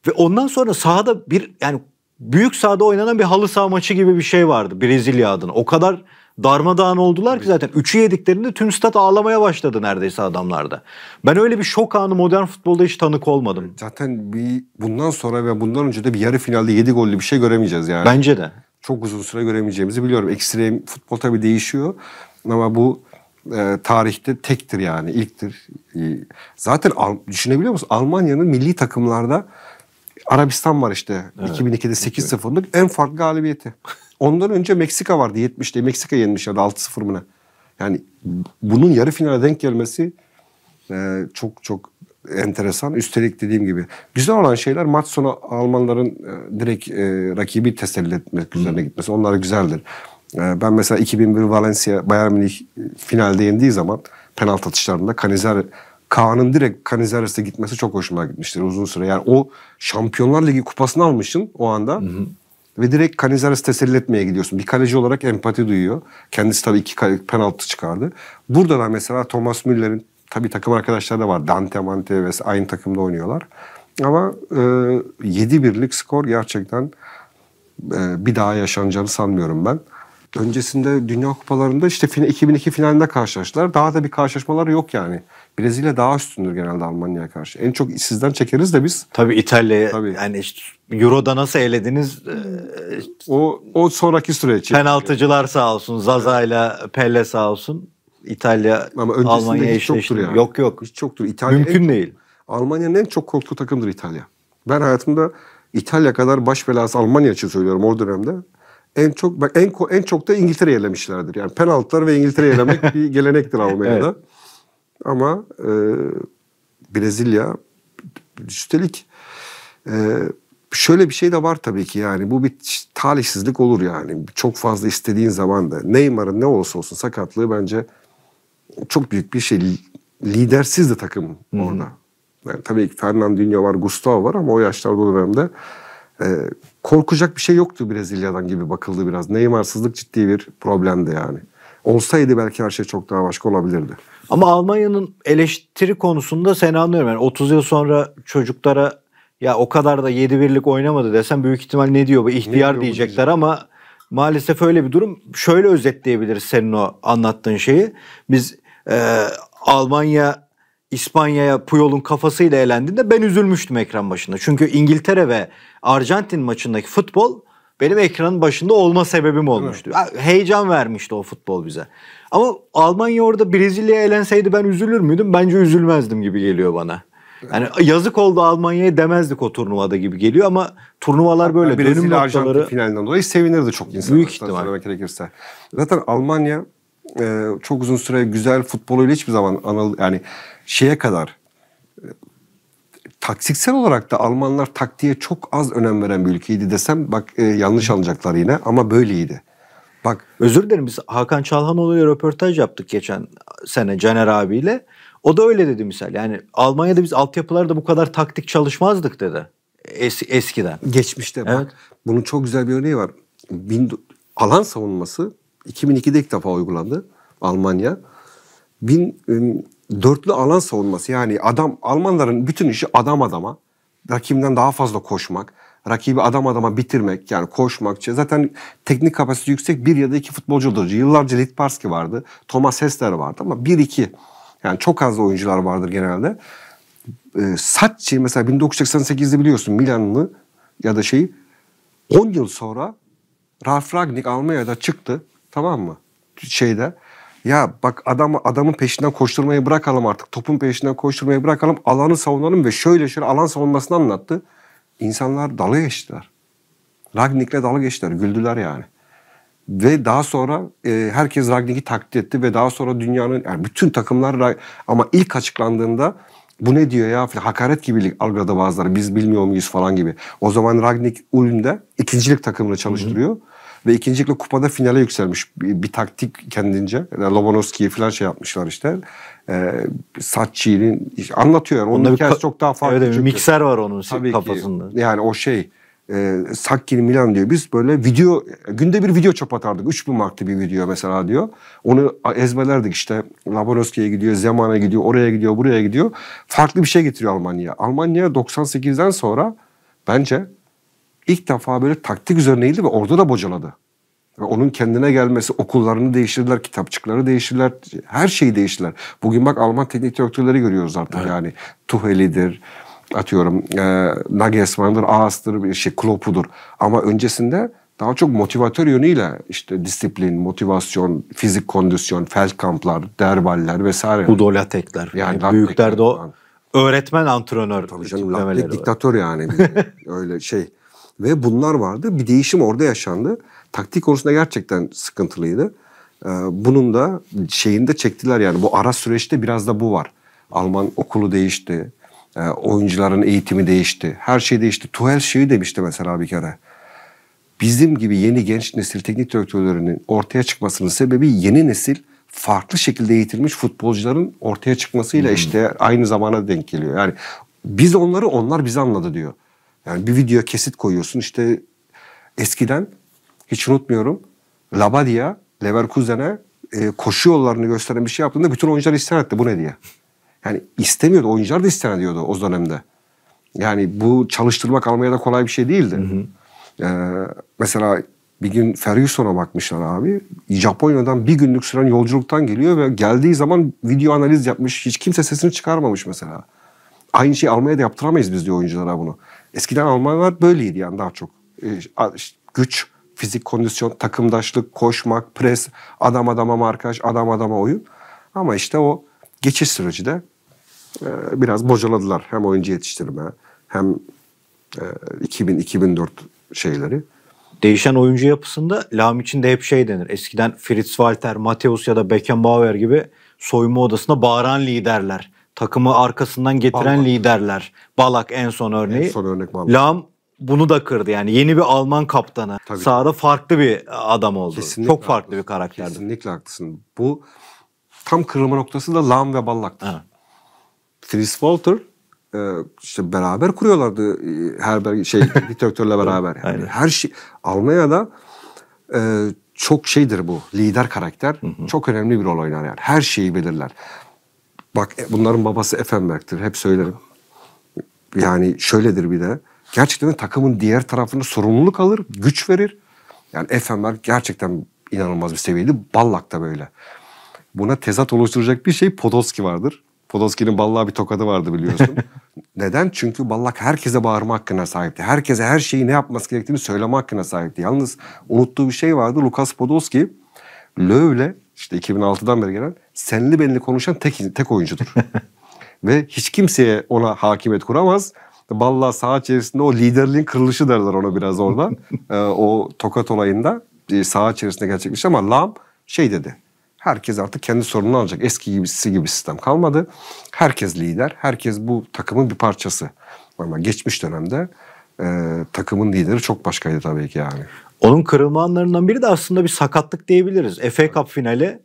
Ve ondan sonra sahada bir yani büyük sahada oynanan bir halı saha maçı gibi bir şey vardı Brezilya adına. O kadar darmadağın oldular ki zaten. Üçü yediklerinde tüm stat ağlamaya başladı neredeyse adamlarda. Ben öyle bir şok anı modern futbolda hiç tanık olmadım. E, zaten bir bundan sonra ve bundan önce de bir yarı finalde yedi gollü bir şey göremeyeceğiz yani. Bence de. Çok uzun süre göremeyeceğimizi biliyorum. Ekstrem futbol tabii değişiyor ama bu e, tarihte tektir yani ilktir. E, zaten al, düşünebiliyor musun? Almanya'nın milli takımlarda Arabistan var işte evet. 2002'de 8-0'lık en farklı galibiyeti. Ondan önce Meksika vardı 70'te. Meksika yenmiş ya da 6-0 mı ne? Yani bunun yarı finale denk gelmesi e, çok çok enteresan. Üstelik dediğim gibi güzel olan şeyler maç sonu Almanların e, direkt e, rakibi teselli etmek üzerine gitmesi. Onlar güzeldir. E, ben mesela 2001 Valencia Bayern Münih finalde yendiği zaman penaltı atışlarında Kanizer Kaan'ın direkt Kanizaris'e gitmesi çok hoşuma gitmiştir uzun süre. Yani o Şampiyonlar Ligi kupasını almışsın o anda. Hı hı. Ve direkt Kanizares teselli etmeye gidiyorsun. Bir kaleci olarak empati duyuyor. Kendisi tabii iki penaltı çıkardı. Burada da mesela Thomas Müller'in tabii takım arkadaşları da var. Dante, Mante ve aynı takımda oynuyorlar. Ama e, 7-1'lik skor gerçekten e, bir daha yaşanacağını sanmıyorum ben. Öncesinde Dünya Kupalarında işte 2002 finalinde karşılaştılar. Daha da bir karşılaşmalar yok yani. Brezilya daha üstündür genelde Almanya'ya karşı. En çok sizden çekeriz de biz. Tabii İtalya'ya Tabii. yani işte Euro'da nasıl elediniz? E, o o sonraki süreç. Penaltıcılar sağ olsun. ile Pelle sağ olsun. İtalya Ama Almanya hiç yoktur yani. Yok yok. Hiç yoktur. İtalya Mümkün en, değil. Almanya'nın en çok korktuğu takımdır İtalya. Ben hayatımda İtalya kadar baş belası Almanya için söylüyorum o dönemde. En çok bak en en çok da İngiltere elemişlerdir. Yani penaltılar ve İngiltere elemek bir gelenektir Almanya'da. evet. Ama e, Brezilya üstelik e, şöyle bir şey de var tabii ki yani bu bir talihsizlik olur yani. Çok fazla istediğin zaman da Neymar'ın ne olursa olsun sakatlığı bence çok büyük bir şey. Lidersiz de takım Hı-hı. orada. Yani tabii ki Fernandinho var, Gustavo var ama o yaşlarda o dönemde e, korkacak bir şey yoktu Brezilya'dan gibi bakıldı biraz. Neymar'sızlık ciddi bir problemdi yani. Olsaydı belki her şey çok daha başka olabilirdi. Ama Almanya'nın eleştiri konusunda seni anlıyorum. Yani 30 yıl sonra çocuklara ya o kadar da 7 birlik oynamadı desem büyük ihtimal ne diyor bu ihtiyar diyor diyecekler bu ama maalesef öyle bir durum. Şöyle özetleyebiliriz senin o anlattığın şeyi. Biz e, Almanya İspanya'ya Puyol'un kafasıyla elendiğinde ben üzülmüştüm ekran başında. Çünkü İngiltere ve Arjantin maçındaki futbol benim ekranın başında olma sebebim olmuştu. Heyecan vermişti o futbol bize. Ama Almanya orada Brezilya'ya elenseydi ben üzülür müydüm? Bence üzülmezdim gibi geliyor bana. Yani yazık oldu Almanya'ya demezdik o turnuvada gibi geliyor ama turnuvalar böyle yani dönüm noktaları. finalinden dolayı sevinirdi çok insan. Büyük ihtimal. gerekirse. Zaten Almanya e, çok uzun süre güzel futboluyla hiçbir zaman anıl yani şeye kadar e, taksiksel olarak da Almanlar taktiğe çok az önem veren bir ülkeydi desem bak e, yanlış alacaklar yine ama böyleydi. Bak özür dilerim biz Hakan Çalhanoğlu'yla röportaj yaptık geçen sene Caner abiyle. O da öyle dedi misal. Yani Almanya'da biz altyapılarda bu kadar taktik çalışmazdık dedi. Es, eskiden. Geçmişte bak. Bunun çok güzel bir örneği var. Bin, alan savunması 2002'de ilk defa uygulandı Almanya. Bin, dörtlü alan savunması yani adam Almanların bütün işi adam adama. Rakimden daha fazla koşmak rakibi adam adama bitirmek yani koşmak. Şey- zaten teknik kapasitesi yüksek bir ya da iki futbolcu olurdu. Yıllarca Litparski vardı. Thomas Hessler vardı ama bir iki. Yani çok az oyuncular vardır genelde. E, ee, Sacchi mesela 1988'de biliyorsun Milanlı ya da şey 10 yıl sonra Ralf Ragnik Almanya'da çıktı. Tamam mı? Şeyde. Ya bak adam adamın peşinden koşturmayı bırakalım artık. Topun peşinden koşturmayı bırakalım. Alanı savunalım ve şöyle şöyle alan savunmasını anlattı insanlar dalga geçtiler. Ragnik'le dalga geçtiler. Güldüler yani. Ve daha sonra e, herkes Ragnik'i taklit etti ve daha sonra dünyanın yani bütün takımlar ama ilk açıklandığında bu ne diyor ya hakaret gibi algıladı bazıları biz bilmiyor muyuz falan gibi. O zaman Ragnik Ulm'de ikincilik takımını çalıştırıyor. Hı hı. Ve ikincilikle kupada finale yükselmiş bir, bir taktik kendince. Yani Lobanovski'yi falan şey yapmışlar işte e, Satçi'nin anlatıyor. Yani onun Onda hikayesi çok daha farklı. Evet, çünkü. mikser var onun Tabii kafasında. Ki, yani o şey e, Sakki'nin Milan diyor. Biz böyle video günde bir video çöp atardık. 3000 marklı bir video mesela diyor. Onu ezberlerdik işte. Laborovski'ye gidiyor, Zeman'a gidiyor, oraya gidiyor, buraya gidiyor. Farklı bir şey getiriyor Almanya. Almanya 98'den sonra bence ilk defa böyle taktik üzerineydi ve orada da bocaladı. Onun kendine gelmesi, okullarını değiştirdiler, kitapçıkları değiştirdiler, her şeyi değiştirdiler. Bugün bak Alman teknik direktörleri görüyoruz artık evet. yani. Tuheli'dir, atıyorum e, Nagelsmann'dır, Aas'tır, şey, Klopp'udur. Ama öncesinde daha çok motivatör yönüyle işte disiplin, motivasyon, fizik kondisyon, kamplar, derballer vesaire. Bu da latekler. Yani, yani büyüklerde de o öğretmen antrenör. Tabii canım latek diktatör yani. Öyle şey. Ve bunlar vardı. Bir değişim orada yaşandı taktik konusunda gerçekten sıkıntılıydı. Ee, bunun da şeyini de çektiler yani bu ara süreçte biraz da bu var. Alman okulu değişti. E, oyuncuların eğitimi değişti. Her şey değişti. Tuhel şeyi demişti mesela bir kere. Bizim gibi yeni genç nesil teknik direktörlerinin ortaya çıkmasının sebebi yeni nesil farklı şekilde eğitilmiş futbolcuların ortaya çıkmasıyla hmm. işte aynı zamana denk geliyor. Yani biz onları onlar bizi anladı diyor. Yani bir video kesit koyuyorsun işte eskiden hiç unutmuyorum. Labadia Leverkusen'e e, koşu yollarını gösteren bir şey yaptığında bütün oyuncular isyan etti bu ne diye. Yani istemiyordu oyuncular da isyan ediyordu o dönemde. Yani bu çalıştırmak almaya da kolay bir şey değildi. Hı hı. Ee, mesela bir gün Ferguson'a bakmışlar abi. Japonya'dan bir günlük süren yolculuktan geliyor ve geldiği zaman video analiz yapmış. Hiç kimse sesini çıkarmamış mesela. Aynı şeyi Almanya'da yaptıramayız biz diyor oyunculara bunu. Eskiden Almanlar böyleydi yani daha çok. Ee, güç fizik kondisyon, takımdaşlık, koşmak, pres, adam adama markaj, adam adama oyun. Ama işte o geçiş süreci de e, biraz bocaladılar. Hem oyuncu yetiştirme hem e, 2000-2004 şeyleri. Değişen oyuncu yapısında Lam için de hep şey denir. Eskiden Fritz Walter, Mateus ya da Beckenbauer gibi soyunma odasında bağıran liderler. Takımı arkasından getiren Balak. liderler. Balak en son örneği. En son örnek Balak. Lam bunu da kırdı yani yeni bir Alman kaptanı. Tabii. Sahada farklı bir adam oldu. Kesinlikle Çok farklı haklısın. bir karakterdi. Kesinlikle haklısın. Bu tam kırılma noktası da Lam ve Ballak'tı. Evet. Fritz Walter e, işte beraber kuruyorlardı e, her şey diktatörle beraber yani. Aynen. Her şey Almanya'da e, çok şeydir bu lider karakter. Hı hı. Çok önemli bir rol oynar yani. Her şeyi belirler. Bak e, bunların babası Effenberg'tir. Hep söylerim. Yani şöyledir bir de gerçekten takımın diğer tarafını sorumluluk alır, güç verir. Yani Effenberg gerçekten inanılmaz bir seviyeydi. Ballak da böyle. Buna tezat oluşturacak bir şey Podolski vardır. Podolski'nin Ballak'a bir tokadı vardı biliyorsun. Neden? Çünkü Ballak herkese bağırma hakkına sahipti. Herkese her şeyi ne yapması gerektiğini söyleme hakkına sahipti. Yalnız unuttuğu bir şey vardı. Lukas Podolski Löw'le işte 2006'dan beri gelen senli benli konuşan tek, tek oyuncudur. Ve hiç kimseye ona hakimiyet kuramaz. Balla saha içerisinde o liderliğin kırılışı derler ona biraz orada. e, o tokat olayında e, saha içerisinde gerçekleşti ama Lam şey dedi. Herkes artık kendi sorununu alacak. Eski gibisi gibi sistem kalmadı. Herkes lider. Herkes bu takımın bir parçası. Ama geçmiş dönemde e, takımın lideri çok başkaydı tabii ki yani. Onun kırılma anlarından biri de aslında bir sakatlık diyebiliriz. FA Cup finali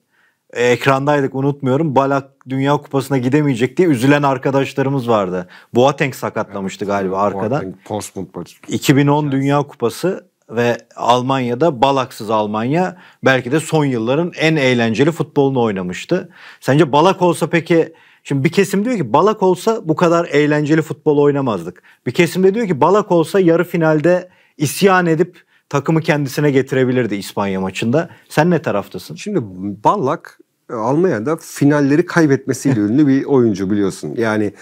e, ekrandaydık unutmuyorum. Balak Dünya Kupası'na gidemeyecek diye üzülen arkadaşlarımız vardı. Boateng sakatlamıştı evet, galiba arkadan. Portsmouth 2010 Dünya Kupası ve Almanya'da balaksız Almanya belki de son yılların en eğlenceli futbolunu oynamıştı. Sence balak olsa peki Şimdi bir kesim diyor ki balak olsa bu kadar eğlenceli futbol oynamazdık. Bir kesim de diyor ki balak olsa yarı finalde isyan edip takımı kendisine getirebilirdi İspanya maçında. Sen ne taraftasın? Şimdi Balak Almanya'da finalleri kaybetmesiyle ünlü bir oyuncu biliyorsun. Yani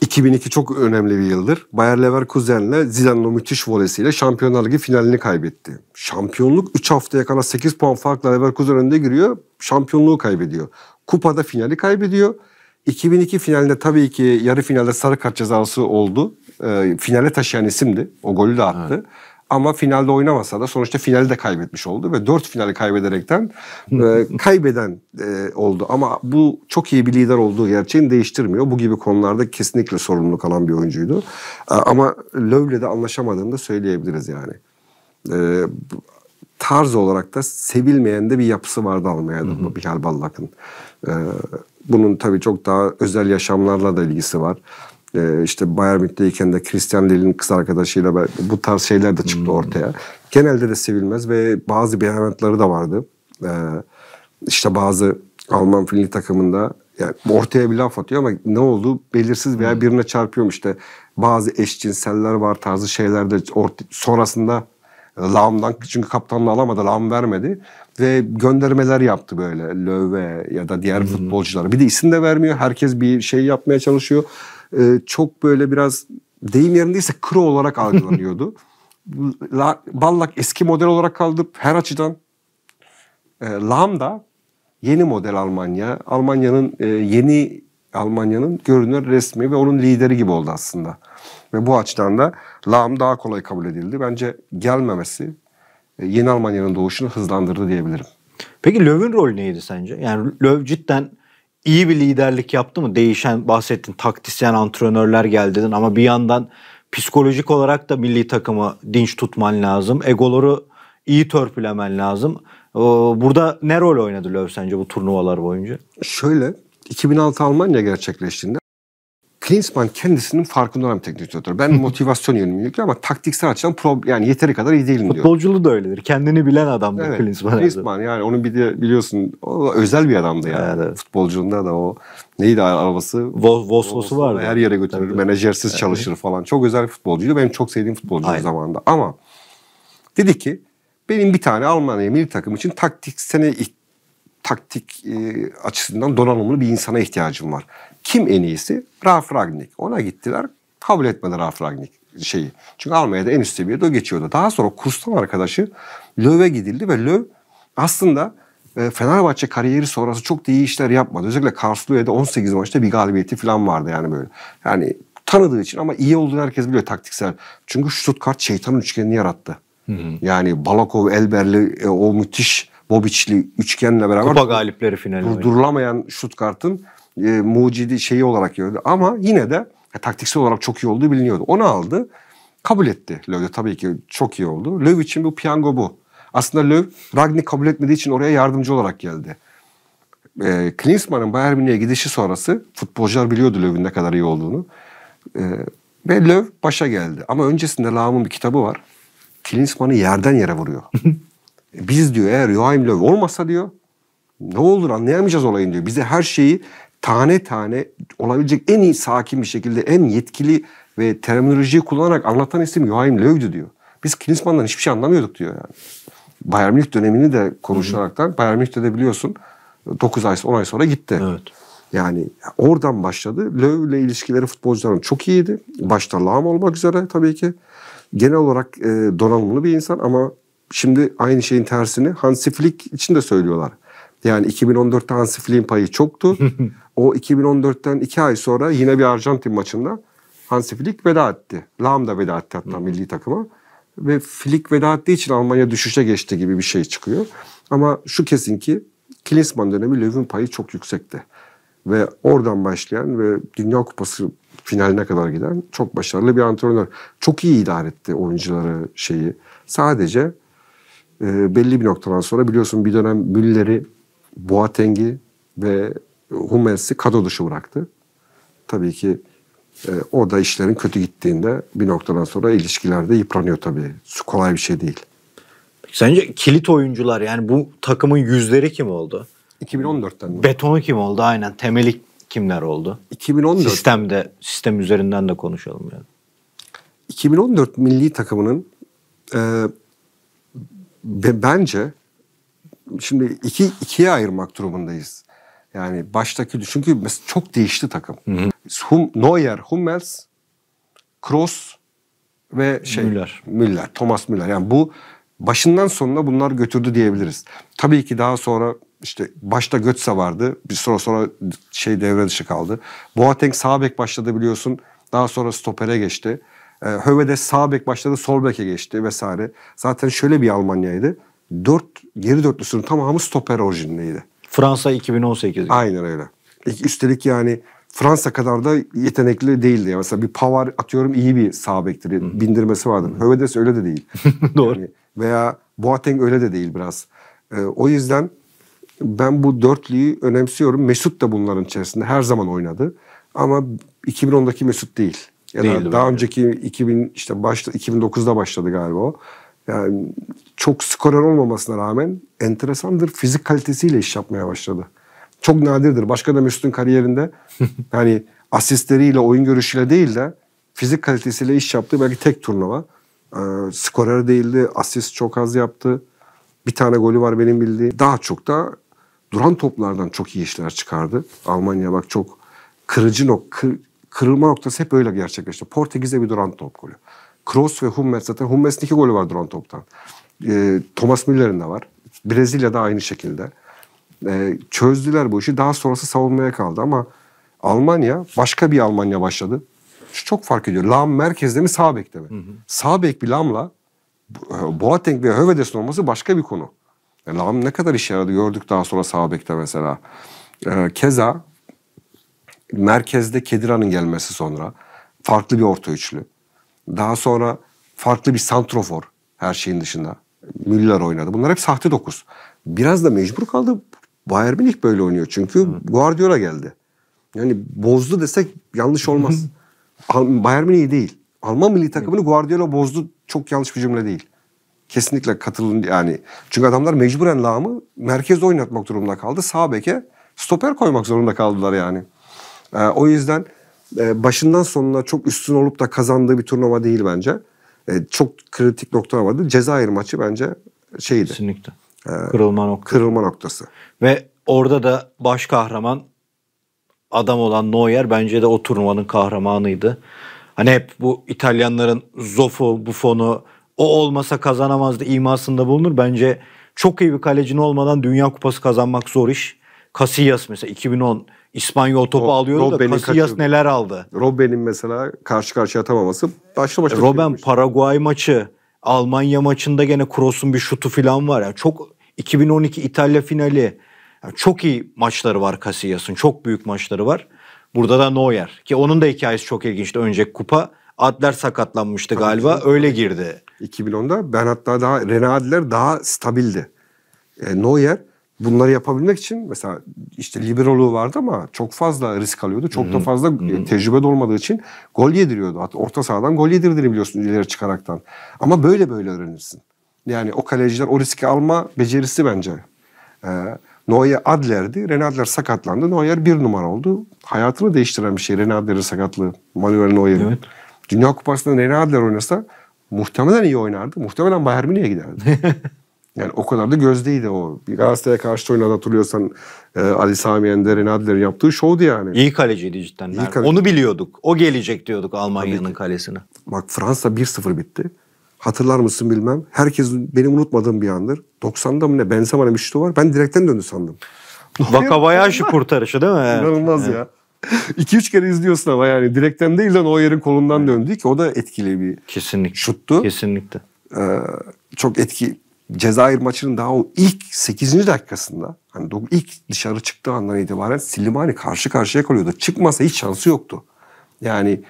2002 çok önemli bir yıldır. Bayer Leverkusen'le Zidane'ın o müthiş volesiyle Şampiyonlar Ligi finalini kaybetti. Şampiyonluk 3 haftaya kadar 8 puan farkla Leverkusen önde giriyor. Şampiyonluğu kaybediyor. Kupada finali kaybediyor. 2002 finalinde tabii ki yarı finalde sarı kart cezası oldu. E, finale taşıyan isimdi. O golü de attı. Evet. Ama finalde oynamasa da sonuçta finali de kaybetmiş oldu ve dört finali kaybederekten e, kaybeden e, oldu. Ama bu çok iyi bir lider olduğu gerçeğini değiştirmiyor. Bu gibi konularda kesinlikle sorumluluk alan bir oyuncuydu. E, ama Löv'le de anlaşamadığını da söyleyebiliriz yani. E, tarz olarak da sevilmeyen de bir yapısı vardı Almanya'da Bihal Ballak'ın. E, bunun tabii çok daha özel yaşamlarla da ilgisi var. Ee, işte Bayern Münih'teyken de Christian Lille'in kız arkadaşıyla bu tarz şeyler de çıktı hmm. ortaya. Genelde de sevilmez ve bazı beyanatları da vardı. Ee, işte bazı Alman milli takımında yani ortaya bir laf atıyor ama ne oldu belirsiz veya hmm. birine çarpıyormuş işte bazı eşcinseller var tarzı şeylerde orta, sonrasında e, Lam'dan çünkü kaptanını alamadı Lam vermedi ve göndermeler yaptı böyle Löwe ya da diğer hmm. futbolculara bir de isim de vermiyor herkes bir şey yapmaya çalışıyor e, çok böyle biraz deyim yerindeyse kro olarak algılanıyordu. Ballak eski model olarak kaldırıp her açıdan e, Lambda yeni model Almanya. Almanya'nın e, yeni Almanya'nın görünür resmi ve onun lideri gibi oldu aslında. Ve bu açıdan da Lahm daha kolay kabul edildi. Bence gelmemesi e, yeni Almanya'nın doğuşunu hızlandırdı diyebilirim. Peki Löw'ün rolü neydi sence? Yani Löw cidden iyi bir liderlik yaptı mı? Değişen bahsettin taktisyen antrenörler geldi dedin ama bir yandan psikolojik olarak da milli takımı dinç tutman lazım. Egoları iyi törpülemen lazım. Burada ne rol oynadı Löw sence bu turnuvalar boyunca? Şöyle 2006 Almanya gerçekleştiğinde Klinsmann kendisinin farkında olan bir teknik direktör. Ben motivasyon yönümlüyüm ama taktiksel açıdan problem, yani yeteri kadar iyi değilim diyor. Futbolculuğu da öyledir. Kendini bilen adamdır evet, Klinsmann. Klinsmann yani onun bir de biliyorsun o özel bir adamdı yani. Evet, evet. Futbolculuğunda da o neydi arabası? Vosvos'u vardı. Her yere götürür, Tabii. menajersiz evet. çalışır falan. Çok özel bir futbolcuydu. Benim çok sevdiğim futbolcu Aynen. zamanında. Ama dedi ki benim bir tane Almanya milli takım için taktik sene taktik e, açısından donanımlı bir insana ihtiyacım var. Kim en iyisi? Ralf Ragnik. Ona gittiler. Kabul etmedi Ralf Ragnik şeyi. Çünkü Almanya'da en üst seviyede o geçiyordu. Daha sonra kurstan arkadaşı Löw'e gidildi ve Löw aslında e, Fenerbahçe kariyeri sonrası çok da iyi işler yapmadı. Özellikle Karlsruhe'de 18 maçta bir galibiyeti falan vardı yani böyle. Yani tanıdığı için ama iyi olduğunu herkes biliyor taktiksel. Çünkü Stuttgart şeytanın üçgenini yarattı. Hı hı. Yani Balakov, Elberli e, o müthiş Bobiçli üçgenle beraber Kupa galipleri finali. Durdurulamayan Stuttgart'ın e, mucidi şeyi olarak gördü. Ama yine de ya, e, taktiksel olarak çok iyi olduğu biliniyordu. Onu aldı. Kabul etti Löw tabii ki çok iyi oldu. Löw için bu piyango bu. Aslında Löw Ragnik kabul etmediği için oraya yardımcı olarak geldi. E, Klinsmann'ın Bayern Münih'e gidişi sonrası futbolcular biliyordu Löw'ün ne kadar iyi olduğunu. E, ve Löw başa geldi. Ama öncesinde Lahmın bir kitabı var. Klinsmann'ı yerden yere vuruyor. Biz diyor eğer Joachim Löw olmasa diyor ne olur anlayamayacağız olayın diyor. Bize her şeyi tane tane olabilecek en iyi sakin bir şekilde en yetkili ve terminolojiyi kullanarak anlatan isim Joachim Löw'dü diyor. Biz Klinsmann'dan hiçbir şey anlamıyorduk diyor yani. Bayern Münih dönemini de konuşaraktan Bayern Münih'te de biliyorsun 9 ay 10 ay sonra gitti. Evet. Yani oradan başladı. ile ilişkileri futbolcuların çok iyiydi. Başta Lahm olmak üzere tabii ki. Genel olarak e, donanımlı bir insan ama şimdi aynı şeyin tersini Hansi Flick için de söylüyorlar. Yani 2014'te Hansi Flick'in payı çoktu. o 2014'ten 2 ay sonra yine bir Arjantin maçında Hansi Flick veda etti. Lahm da veda etti hatta milli takıma. Ve Flick veda ettiği için Almanya düşüşe geçti gibi bir şey çıkıyor. Ama şu kesin ki Klinsmann dönemi Löw'ün payı çok yüksekti. Ve oradan başlayan ve Dünya Kupası finaline kadar giden çok başarılı bir antrenör. Çok iyi idare etti oyuncuları şeyi. Sadece e, belli bir noktadan sonra biliyorsun bir dönem Müller'i Boateng'i ve Hummels'i kadro dışı bıraktı. Tabii ki e, orada işlerin kötü gittiğinde bir noktadan sonra ilişkilerde yıpranıyor tabii. Kolay bir şey değil. Peki sence kilit oyuncular yani bu takımın yüzleri kim oldu? 2014'ten mi? Betonu kim oldu aynen. Temeli kimler oldu? 2014. Sistemde, sistem üzerinden de konuşalım yani. 2014 milli takımının e, bence şimdi iki ikiye ayırmak durumundayız. Yani baştaki çünkü mesela çok değişti takım. Hı hı. Neuer, Hummels, Kroos ve şey Müller. Müller, Thomas Müller. Yani bu başından sonuna bunlar götürdü diyebiliriz. Tabii ki daha sonra işte başta Götze vardı. Bir sonra sonra şey devre dışı kaldı. Boateng sağ bek başladı biliyorsun. Daha sonra stopere geçti. Ee, Höve de sağ bek başladı, sol beke geçti vesaire. Zaten şöyle bir Almanya'ydı dört geri dörtlüsünün tamamı stoper orijinliydi. Fransa 2018. Aynen öyle. Üstelik yani Fransa kadar da yetenekli değildi. Ya. Mesela bir power atıyorum iyi bir sağ bektir. Bindirmesi vardı. Hmm. Hövedes öyle de değil. Doğru. Yani veya Boateng öyle de değil biraz. Ee, o yüzden ben bu dörtlüyü önemsiyorum. Mesut da bunların içerisinde her zaman oynadı. Ama 2010'daki Mesut değil. Ya da daha önceki 2000 işte başta 2009'da başladı galiba o. Yani çok skorer olmamasına rağmen enteresandır fizik kalitesiyle iş yapmaya başladı. Çok nadirdir. Başka da Mesut'un kariyerinde hani asistleriyle, oyun görüşüyle değil de fizik kalitesiyle iş yaptığı belki tek turnuva. Ee, skorer değildi, asist çok az yaptı. Bir tane golü var benim bildiğim. Daha çok da duran toplardan çok iyi işler çıkardı. Almanya bak çok kırıcı nok kır, kırılma noktası hep öyle gerçekleşti. Portekiz'e bir duran top golü. Kroos ve Hummels zaten Hummels'in iki golü var duran toptan. E, Thomas Müller'in de var. Brezilya'da aynı şekilde. E, çözdüler bu işi. Daha sonrası savunmaya kaldı ama Almanya başka bir Almanya başladı. Şu çok fark ediyor. Lam merkezde mi sağ bekte mi? Hı hı. Sağ bek bir Lam'la e, Boateng ve Hövedes'in olması başka bir konu. Yani e, Lam ne kadar işe yaradı gördük daha sonra sağ bekte mesela. E, keza merkezde Kedira'nın gelmesi sonra farklı bir orta üçlü. Daha sonra farklı bir santrofor her şeyin dışında. Müller oynadı. Bunlar hep sahte dokuz. Biraz da mecbur kaldı. Bayern Münih böyle oynuyor. Çünkü Guardiola geldi. Yani bozdu desek yanlış olmaz. Bayern Münih değil. Alman milli takımını Guardiola bozdu çok yanlış bir cümle değil. Kesinlikle katılın yani. Çünkü adamlar mecburen Lam'ı merkezde oynatmak durumunda kaldı. Sağ beke stoper koymak zorunda kaldılar yani. Ee, o yüzden e, başından sonuna çok üstün olup da kazandığı bir turnuva değil bence e, çok kritik noktalar vardı. Cezayir maçı bence şeydi. Kesinlikle. E, kırılma noktası. Kırılma noktası. Ve orada da baş kahraman adam olan Neuer bence de o turnuvanın kahramanıydı. Hani hep bu İtalyanların Zoff'u, Buffon'u o olmasa kazanamazdı imasında bulunur. Bence çok iyi bir kalecin olmadan Dünya Kupası kazanmak zor iş. Casillas mesela 2010 İspanyol topu o, alıyordu Robben'in da Casillas neler aldı. Robben'in mesela karşı karşıya atamaması başlı başına. Robben şey Paraguay maçı, Almanya maçında gene Kroos'un bir şutu falan var. Yani çok 2012 İtalya finali. Yani çok iyi maçları var Casillas'ın. Çok büyük maçları var. Burada da Neuer ki onun da hikayesi çok ilginçti. Önce kupa Adler sakatlanmıştı Tabii galiba. Ki. Öyle girdi. 2010'da ben hatta daha René Adler daha stabildi. E, Neuer bunları yapabilmek için mesela işte liberoluğu vardı ama çok fazla risk alıyordu. Çok Hı-hı. da fazla Hı-hı. E, tecrübe de olmadığı için gol yediriyordu. Hatta orta sahadan gol yedirdiğini biliyorsun ileri çıkaraktan. Ama böyle böyle öğrenirsin. Yani o kaleciler o riski alma becerisi bence. Ee, Neuer Adler'di. René Adler sakatlandı. Neuer bir numara oldu. Hayatını değiştiren bir şey René Adler'in sakatlığı. Manuel Neuer'in. Evet. Dünya Kupası'nda René Adler oynasa muhtemelen iyi oynardı. Muhtemelen Bayern Münih'e giderdi. Yani o kadar da gözdeydi o. Bir Galatasaray'a karşı oynadı hatırlıyorsan e, Ali Sami Ender'in Adler'in yaptığı şovdu yani. İyi kaleciydi cidden. İyi kale... Onu biliyorduk. O gelecek diyorduk Almanya'nın kalesine. Bak Fransa 1-0 bitti. Hatırlar mısın bilmem. Herkes benim unutmadığım bir andır. 90'da mı ne Benzema'nın bir şutu var. Ben direkten döndü sandım. Vakabayaşı kurtarışı değil mi? Evet. İnanılmaz evet. ya. 2-3 kere izliyorsun ama yani direkten değil lan o yerin kolundan döndü ki o da etkili bir Kesinlikle. şuttu. Kesinlikle. Ee, çok etki Cezayir maçının daha o ilk 8. dakikasında hani ilk dışarı çıktığı andan itibaren Silimani karşı karşıya kalıyordu. Çıkmasa hiç şansı yoktu. Yani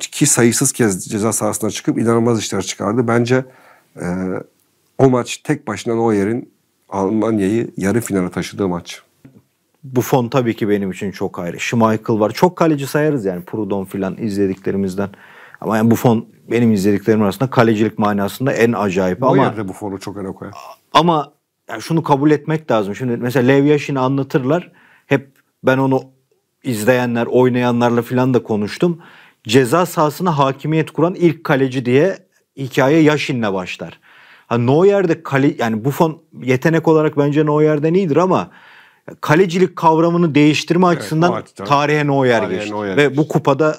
ki sayısız kez ceza sahasına çıkıp inanılmaz işler çıkardı. Bence e, o maç tek başına o yerin Almanya'yı yarı finale taşıdığı maç. Bu fon tabii ki benim için çok ayrı. Schmeichel var. Çok kaleci sayarız yani Prudon filan izlediklerimizden. Ama yani Buffon benim izlediklerim arasında kalecilik manasında en acayip. Bu ama, yerde Buffon'u çok öne koyar. Ama yani şunu kabul etmek lazım. Şimdi mesela Lev Yaşin'i anlatırlar. Hep ben onu izleyenler, oynayanlarla falan da konuştum. Ceza sahasına hakimiyet kuran ilk kaleci diye hikaye Yashinle başlar. Ha Neuer'de kale yani Buffon yetenek olarak bence Neuer'den iyidir ama kalecilik kavramını değiştirme açısından evet, açısından tarihe Neuer geçti. ve bu kupada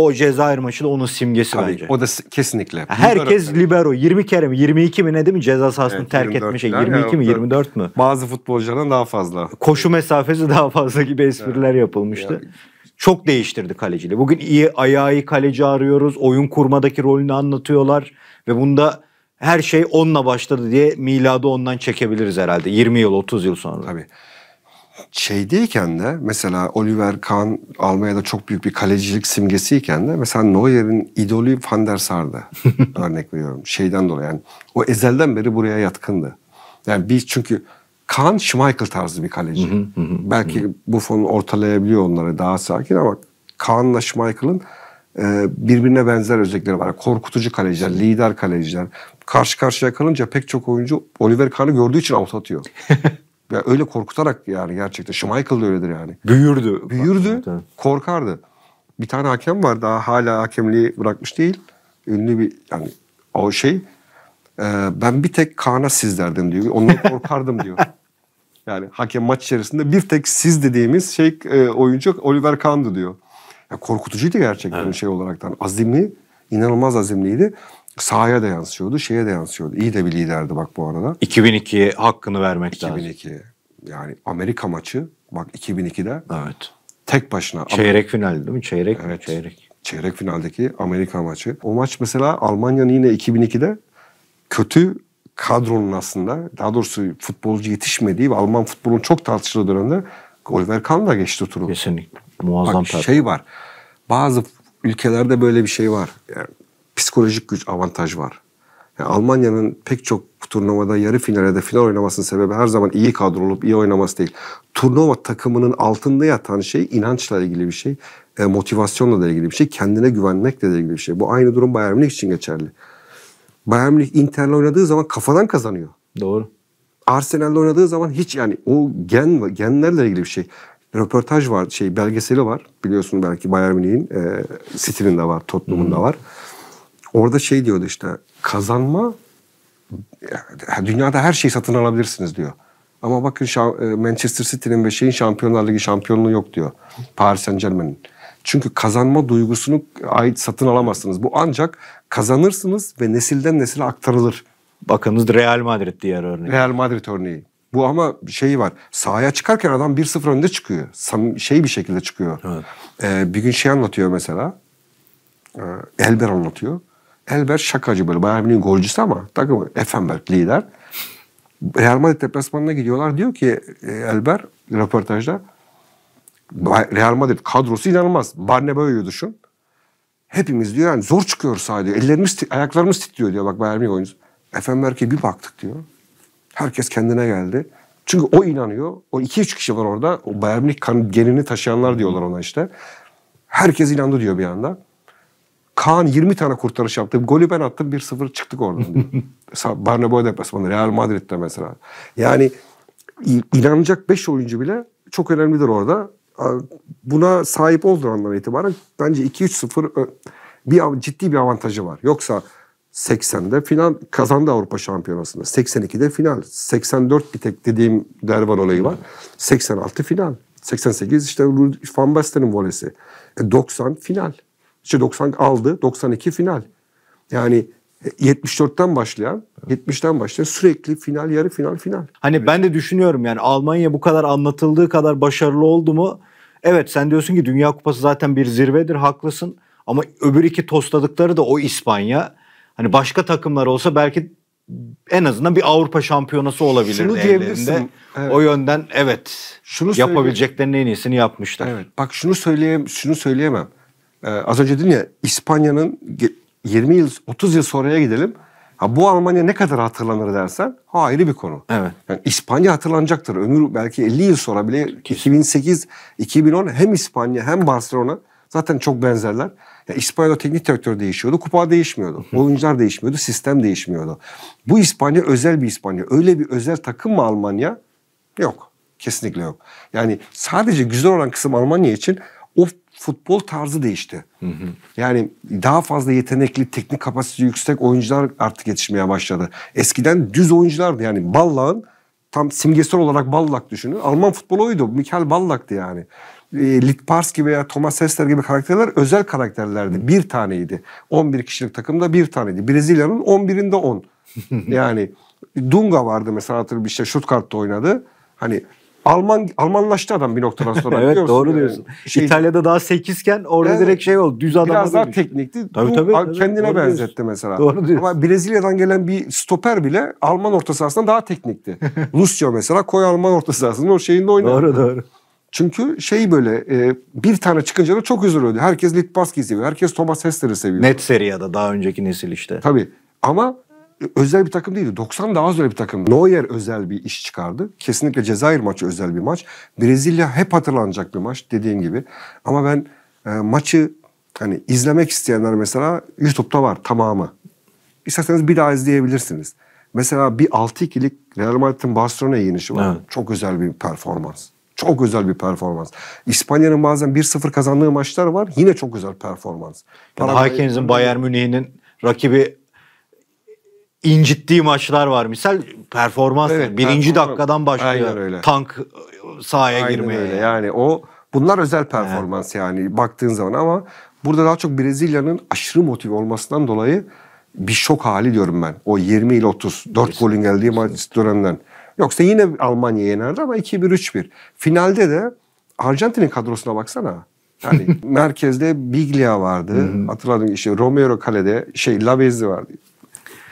o Cezayir maçı da onun simgesi Tabii, bence. O da kesinlikle. Herkes libero. libero. 20 kere mi 22 mi ne değil mi ceza sahasını evet, terk etmiş. 22 yani, mi 24 mü? Bazı futbolculardan daha fazla. Koşu mesafesi daha fazla gibi espriler evet. yapılmıştı. Yani. Çok değiştirdi kaleciliği. Bugün iyi ayağı kaleci arıyoruz. Oyun kurmadaki rolünü anlatıyorlar. Ve bunda her şey onunla başladı diye miladı ondan çekebiliriz herhalde. 20 yıl 30 yıl sonra. Tabii şeydeyken de mesela Oliver Kahn Almanya'da çok büyük bir kalecilik simgesiyken de mesela Neuer'in idolü Van der Sar'dı. örnek veriyorum. Şeyden dolayı yani o ezelden beri buraya yatkındı. Yani biz çünkü Kahn Schmeichel tarzı bir kaleci. Hı hı hı, Belki Buffon ortalayabiliyor onları daha sakin ama Kahn'la Schmeichel'ın e, birbirine benzer özellikleri var. Korkutucu kaleciler, lider kaleciler. Karşı karşıya kalınca pek çok oyuncu Oliver Kahn'ı gördüğü için avut atıyor. Ya öyle korkutarak yani gerçekten. Schmeichel de öyledir yani. Büyürdü. Büyürdü, korkardı. Bir tane hakem var daha hala hakemliği bırakmış değil. Ünlü bir yani o şey. E, ben bir tek Kaan'a siz derdim diyor. Ondan korkardım diyor. Yani hakem maç içerisinde bir tek siz dediğimiz şey e, oyuncu Oliver Kahn'dı diyor. Ya korkutucuydu gerçekten evet. şey olaraktan. Azimli, inanılmaz azimliydi sahaya da yansıyordu, şeye de yansıyordu. İyi de bir liderdi bak bu arada. 2002 hakkını vermek 2002. lazım. 2002. Yani Amerika maçı bak 2002'de. Evet. Tek başına. Çeyrek final değil mi? Çeyrek evet. Çeyrek. Çeyrek finaldeki Amerika maçı. O maç mesela Almanya'nın yine 2002'de kötü kadronun aslında daha doğrusu futbolcu yetişmediği ve Alman futbolunun çok tartışılı dönemde Oliver Kahn da geçti turu. Kesinlikle. Muazzam Bak, tarz. şey var. Bazı ülkelerde böyle bir şey var. Yani psikolojik güç avantaj var. Yani Almanya'nın pek çok turnuvada yarı finale de final oynamasının sebebi her zaman iyi kadro olup iyi oynaması değil. Turnuva takımının altında yatan şey inançla ilgili bir şey, e, motivasyonla da ilgili bir şey, kendine güvenmekle de ilgili bir şey. Bu aynı durum Bayern Münih için geçerli. Bayern Münih Inter'le oynadığı zaman kafadan kazanıyor. Doğru. Arsenal'le oynadığı zaman hiç yani o gen genlerle ilgili bir şey. Röportaj var, şey belgeseli var. Biliyorsun belki Bayern Münih'in, e, City'nin de var, Tottenham'ın da var. Orada şey diyordu işte kazanma dünyada her şeyi satın alabilirsiniz diyor. Ama bakın e, Manchester City'nin ve şeyin Şampiyonlar Ligi şampiyonluğu yok diyor. Paris Saint Germain'in. Çünkü kazanma duygusunu ait satın alamazsınız. Bu ancak kazanırsınız ve nesilden nesile aktarılır. Bakınız Real Madrid diğer örneği. Real Madrid örneği. Bu ama şey var. Sahaya çıkarken adam 1-0 önde çıkıyor. Şey bir şekilde çıkıyor. Evet. Ee, bir gün şey anlatıyor mesela. Ee, Elber anlatıyor. Elber şakacı böyle. Bayern Münih'in golcüsü ama takımı Effenberg lider. Real Madrid deplasmanına gidiyorlar. Diyor ki e, Elber röportajda Real Madrid kadrosu inanılmaz. Barnebeu'yu düşün. Hepimiz diyor yani zor çıkıyoruz sadece Ellerimiz, ayaklarımız titriyor diyor bak Bayern Münih oyuncusu. Effenberg'e bir baktık diyor. Herkes kendine geldi. Çünkü o inanıyor. O iki üç kişi var orada. O Bayern Münih genini taşıyanlar diyorlar ona işte. Herkes inandı diyor bir anda. Kaan 20 tane kurtarış yaptı. Golü ben attım 1-0 çıktık oradan. Barnabeu deplasmanı Real Madrid'de mesela. Yani inanacak 5 oyuncu bile çok önemlidir orada. Buna sahip olduğu andan itibaren bence 2-3-0 bir ciddi bir avantajı var. Yoksa 80'de final kazandı Avrupa Şampiyonası'nda. 82'de final. 84 bir tek dediğim Dervan olayı var. 86 final. 88 işte Van Basten'in volesi. 90 e, final. İşte 90 aldı. 92 final. Yani 74'ten e, başlayan, 70'ten başlayan sürekli final, yarı final, final. Hani evet. ben de düşünüyorum yani Almanya bu kadar anlatıldığı kadar başarılı oldu mu? Evet sen diyorsun ki Dünya Kupası zaten bir zirvedir haklısın. Ama öbür iki tostladıkları da o İspanya. Hani başka takımlar olsa belki en azından bir Avrupa şampiyonası olabilirdi Şunu diyebilirsin. Evet. O yönden evet. Şunu yapabileceklerinin en iyisini yapmışlar. Evet. Bak şunu söyleyeyim, şunu söyleyemem. Ee, az önce dedim ya İspanya'nın 20 yıl 30 yıl sonraya gidelim. Ha bu Almanya ne kadar hatırlanır dersen ha ayrı bir konu. Evet. Yani İspanya hatırlanacaktır. Ömür belki 50 yıl sonra bile 2008 2010 hem İspanya hem Barcelona zaten çok benzerler. Ya İspanya'da teknik direktör değişiyordu, kupa değişmiyordu. Oyuncular değişmiyordu, sistem değişmiyordu. Bu İspanya özel bir İspanya. Öyle bir özel takım mı Almanya? Yok. Kesinlikle yok. Yani sadece güzel olan kısım Almanya için o futbol tarzı değişti. Hı hı. Yani daha fazla yetenekli, teknik kapasitesi yüksek oyuncular artık yetişmeye başladı. Eskiden düz oyunculardı yani Ballak'ın tam simgesel olarak Ballak düşünün. Alman futbolu oydu. Michael Ballak'tı yani. E, Litparski veya Thomas Hessler gibi karakterler özel karakterlerdi. Hı. Bir taneydi. 11 kişilik takımda bir taneydi. Brezilya'nın 11'inde 10. yani Dunga vardı mesela hatırlıyorum işte Stuttgart'ta oynadı. Hani Alman Almanlaştı adam bir noktadan sonra. evet doğru yani. diyorsun. Şey, İtalya'da daha sekizken orada yani, direkt şey oldu. Düz adam Biraz daha dönüş. teknikti. Tabii, Bu tabii, tabii, kendine doğru benzetti diyorsun. mesela. Doğru diyorsun. Ama Brezilya'dan gelen bir stoper bile Alman orta sahasından daha teknikti. Lucio mesela koy Alman orta sahasında o şeyinde oynadı. Doğru doğru. Çünkü şey böyle e, bir tane çıkınca da çok üzülüyordu. Herkes Litbarski'yi seviyor. Herkes Thomas Hester'i seviyor. Net seriyada daha önceki nesil işte. Tabii. Ama özel bir takım değildi. 90 daha az öyle bir takım. Neuer özel bir iş çıkardı. Kesinlikle Cezayir maçı özel bir maç. Brezilya hep hatırlanacak bir maç dediğim gibi. Ama ben e, maçı hani izlemek isteyenler mesela YouTube'da var tamamı. İsterseniz bir daha izleyebilirsiniz. Mesela bir 6-2'lik Real Madrid'in Barcelona'ya yenişi var. Evet. Çok özel bir performans. Çok özel bir performans. İspanya'nın bazen 1-0 kazandığı maçlar var. Yine çok özel performans. Yani Hakeniz'in Bayern Münih'in rakibi incittiği maçlar var. Misal performans evet, birinci performans. dakikadan başlıyor öyle. tank sahaya Aynen girmeye. Öyle. Yani o bunlar özel performans yani. yani baktığın zaman ama burada daha çok Brezilya'nın aşırı motive olmasından dolayı bir şok hali diyorum ben. O 20 ile 30 4 Kesinlikle. golün geldiği maç dönemden. Yoksa yine Almanya yenerdi ama 2-1 3-1. Finalde de Arjantin'in kadrosuna baksana. Yani merkezde Biglia vardı. Hatırladım işte Romero kalede şey Lavezzi vardı.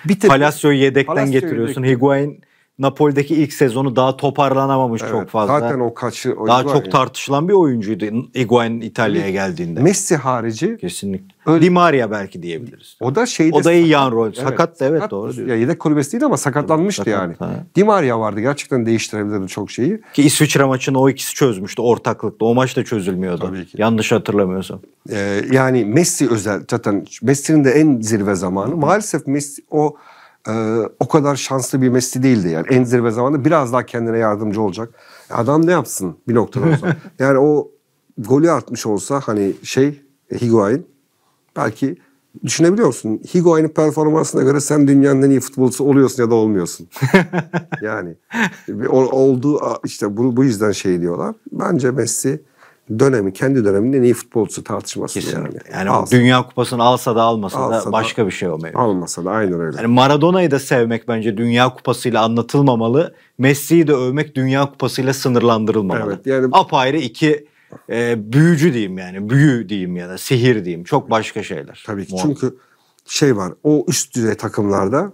Bitir. Palasyo'yu yedekten Palasyo getiriyorsun. Higuain Napoli'deki ilk sezonu daha toparlanamamış evet, çok fazla. Zaten o kaçı o Daha Higuain. çok tartışılan bir oyuncuydu Higuain İtalya'ya geldiğinde. Messi harici kesinlikle. Öyle, Di Maria belki diyebiliriz. O da şeyde O da iyi yan rol. Evet, sakat da evet doğru diyorsun. Ya yedek kulübesi değil ama sakatlanmıştı sakat, yani. Ha. Di Maria vardı gerçekten değiştirebilirdi çok şeyi. Ki İsviçre maçını o ikisi çözmüştü ortaklıkta. O maç da çözülmüyordu. Tabii ki. Yanlış hatırlamıyorsam. Ee, yani Messi özel zaten Messi'nin de en zirve zamanı. Maalesef Messi o e, o kadar şanslı bir Messi değildi yani. En zirve zamanda biraz daha kendine yardımcı olacak. Adam ne yapsın bir noktada olsa. yani o golü atmış olsa hani şey Higuain belki düşünebiliyorsun musun? Higuain'in performansına göre sen dünyanın en iyi futbolcusu oluyorsun ya da olmuyorsun. yani olduğu işte bu, bu yüzden şey diyorlar. Bence Messi dönemi kendi döneminde en iyi futbolcusu tartışması yani. Yani alsa. Dünya Kupası'nı alsa da almasa, alsa da başka da, bir şey olmuyor. Almasa da aynen öyle. Yani Maradona'yı da sevmek bence Dünya Kupası'yla anlatılmamalı. Messi'yi de övmek Dünya Kupası'yla sınırlandırılmamalı. Evet, yani... Apayrı iki e, büyücü diyeyim yani. Büyü diyeyim ya da sihir diyeyim. Çok başka şeyler. Tabii ki Muhakkak. çünkü şey var o üst düzey takımlarda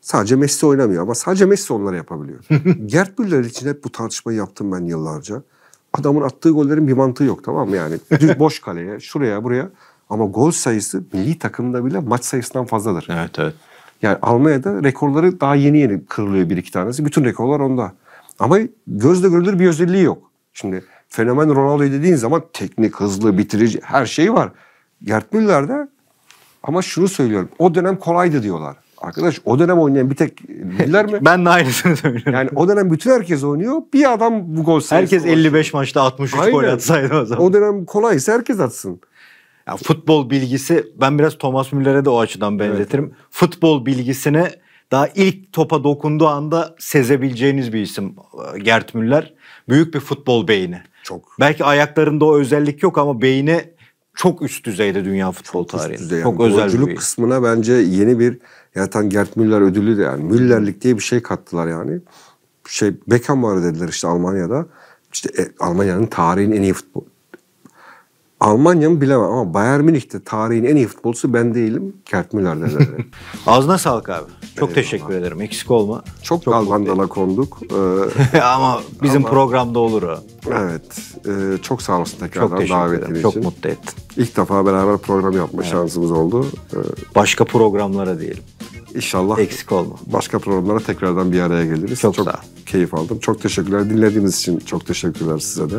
sadece Messi oynamıyor ama sadece Messi onları yapabiliyor. Gerd Müller için hep bu tartışmayı yaptım ben yıllarca adamın attığı gollerin bir mantığı yok tamam mı yani? Düz boş kaleye, şuraya, buraya. Ama gol sayısı milli takımda bile maç sayısından fazladır. Evet evet. Yani Almanya'da rekorları daha yeni yeni kırılıyor bir iki tanesi. Bütün rekorlar onda. Ama gözle görülür bir özelliği yok. Şimdi fenomen Ronaldo dediğin zaman teknik, hızlı, bitirici her şey var. Gerd Müller'de ama şunu söylüyorum. O dönem kolaydı diyorlar. Arkadaş o dönem oynayan bir tek bilir mi? ben de aynısını söylüyorum. Yani o dönem bütün herkes oynuyor. Bir adam bu gol sayısı. Herkes 55 maçta 63 Aynen. gol atsaydı o zaman. O dönem kolaysa herkes atsın. Ya futbol bilgisi ben biraz Thomas Müller'e de o açıdan benzetirim. Evet. Futbol bilgisini daha ilk topa dokunduğu anda sezebileceğiniz bir isim e, Gert Müller. Büyük bir futbol beyni. Çok. Belki ayaklarında o özellik yok ama beyni çok üst düzeyde dünya futbol çok tarihinde. yani. Çok özel bir kısmına bence yeni bir yatan Gerd Müller ödülü de yani Müllerlik diye bir şey kattılar yani. Şey Beckham var dediler işte Almanya'da. İşte e, Almanya'nın tarihin en iyi futbol Almanya mı bilemem ama Bayern Münih'te tarihin en iyi futbolcusu ben değilim. Gerd Müller dediler. Ağzına sağlık abi. Çok Eyvallah. teşekkür ederim. Eksik olma. Çok, Çok dalgandala konduk. Ee, ama bizim ama... programda olur o. Evet. E, çok sağ olasın tekrardan çok davetin için. Çok mutlu ettin. İlk defa beraber program yapma evet. şansımız oldu. Ee, Başka programlara diyelim. İnşallah. Eksik olma. Başka programlara tekrardan bir araya geliriz. Çok, çok sağ keyif aldım. Çok teşekkürler. Dinlediğiniz için çok teşekkürler size de.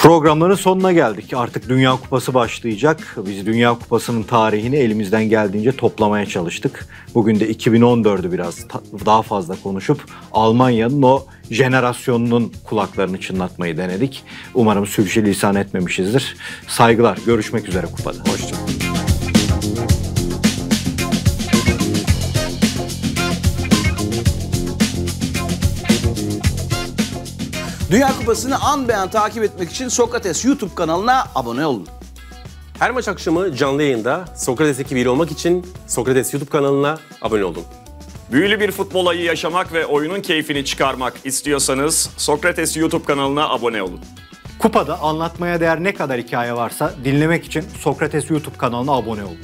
Programların sonuna geldik. Artık Dünya Kupası başlayacak. Biz Dünya Kupası'nın tarihini elimizden geldiğince toplamaya çalıştık. Bugün de 2014'ü biraz daha fazla konuşup Almanya'nın o jenerasyonunun kulaklarını çınlatmayı denedik. Umarım sürçülisan etmemişizdir. Saygılar. Görüşmek üzere kupada. Hoşçakalın. Dünya Kupası'nı an beyan takip etmek için Sokrates YouTube kanalına abone olun. Her maç akşamı canlı yayında Sokrates ekibiyle olmak için Sokrates YouTube kanalına abone olun. Büyülü bir futbol ayı yaşamak ve oyunun keyfini çıkarmak istiyorsanız Sokrates YouTube kanalına abone olun. Kupada anlatmaya değer ne kadar hikaye varsa dinlemek için Sokrates YouTube kanalına abone olun.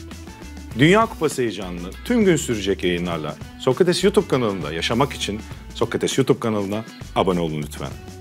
Dünya Kupası heyecanını tüm gün sürecek yayınlarla Sokrates YouTube kanalında yaşamak için Sokrates YouTube kanalına abone olun lütfen.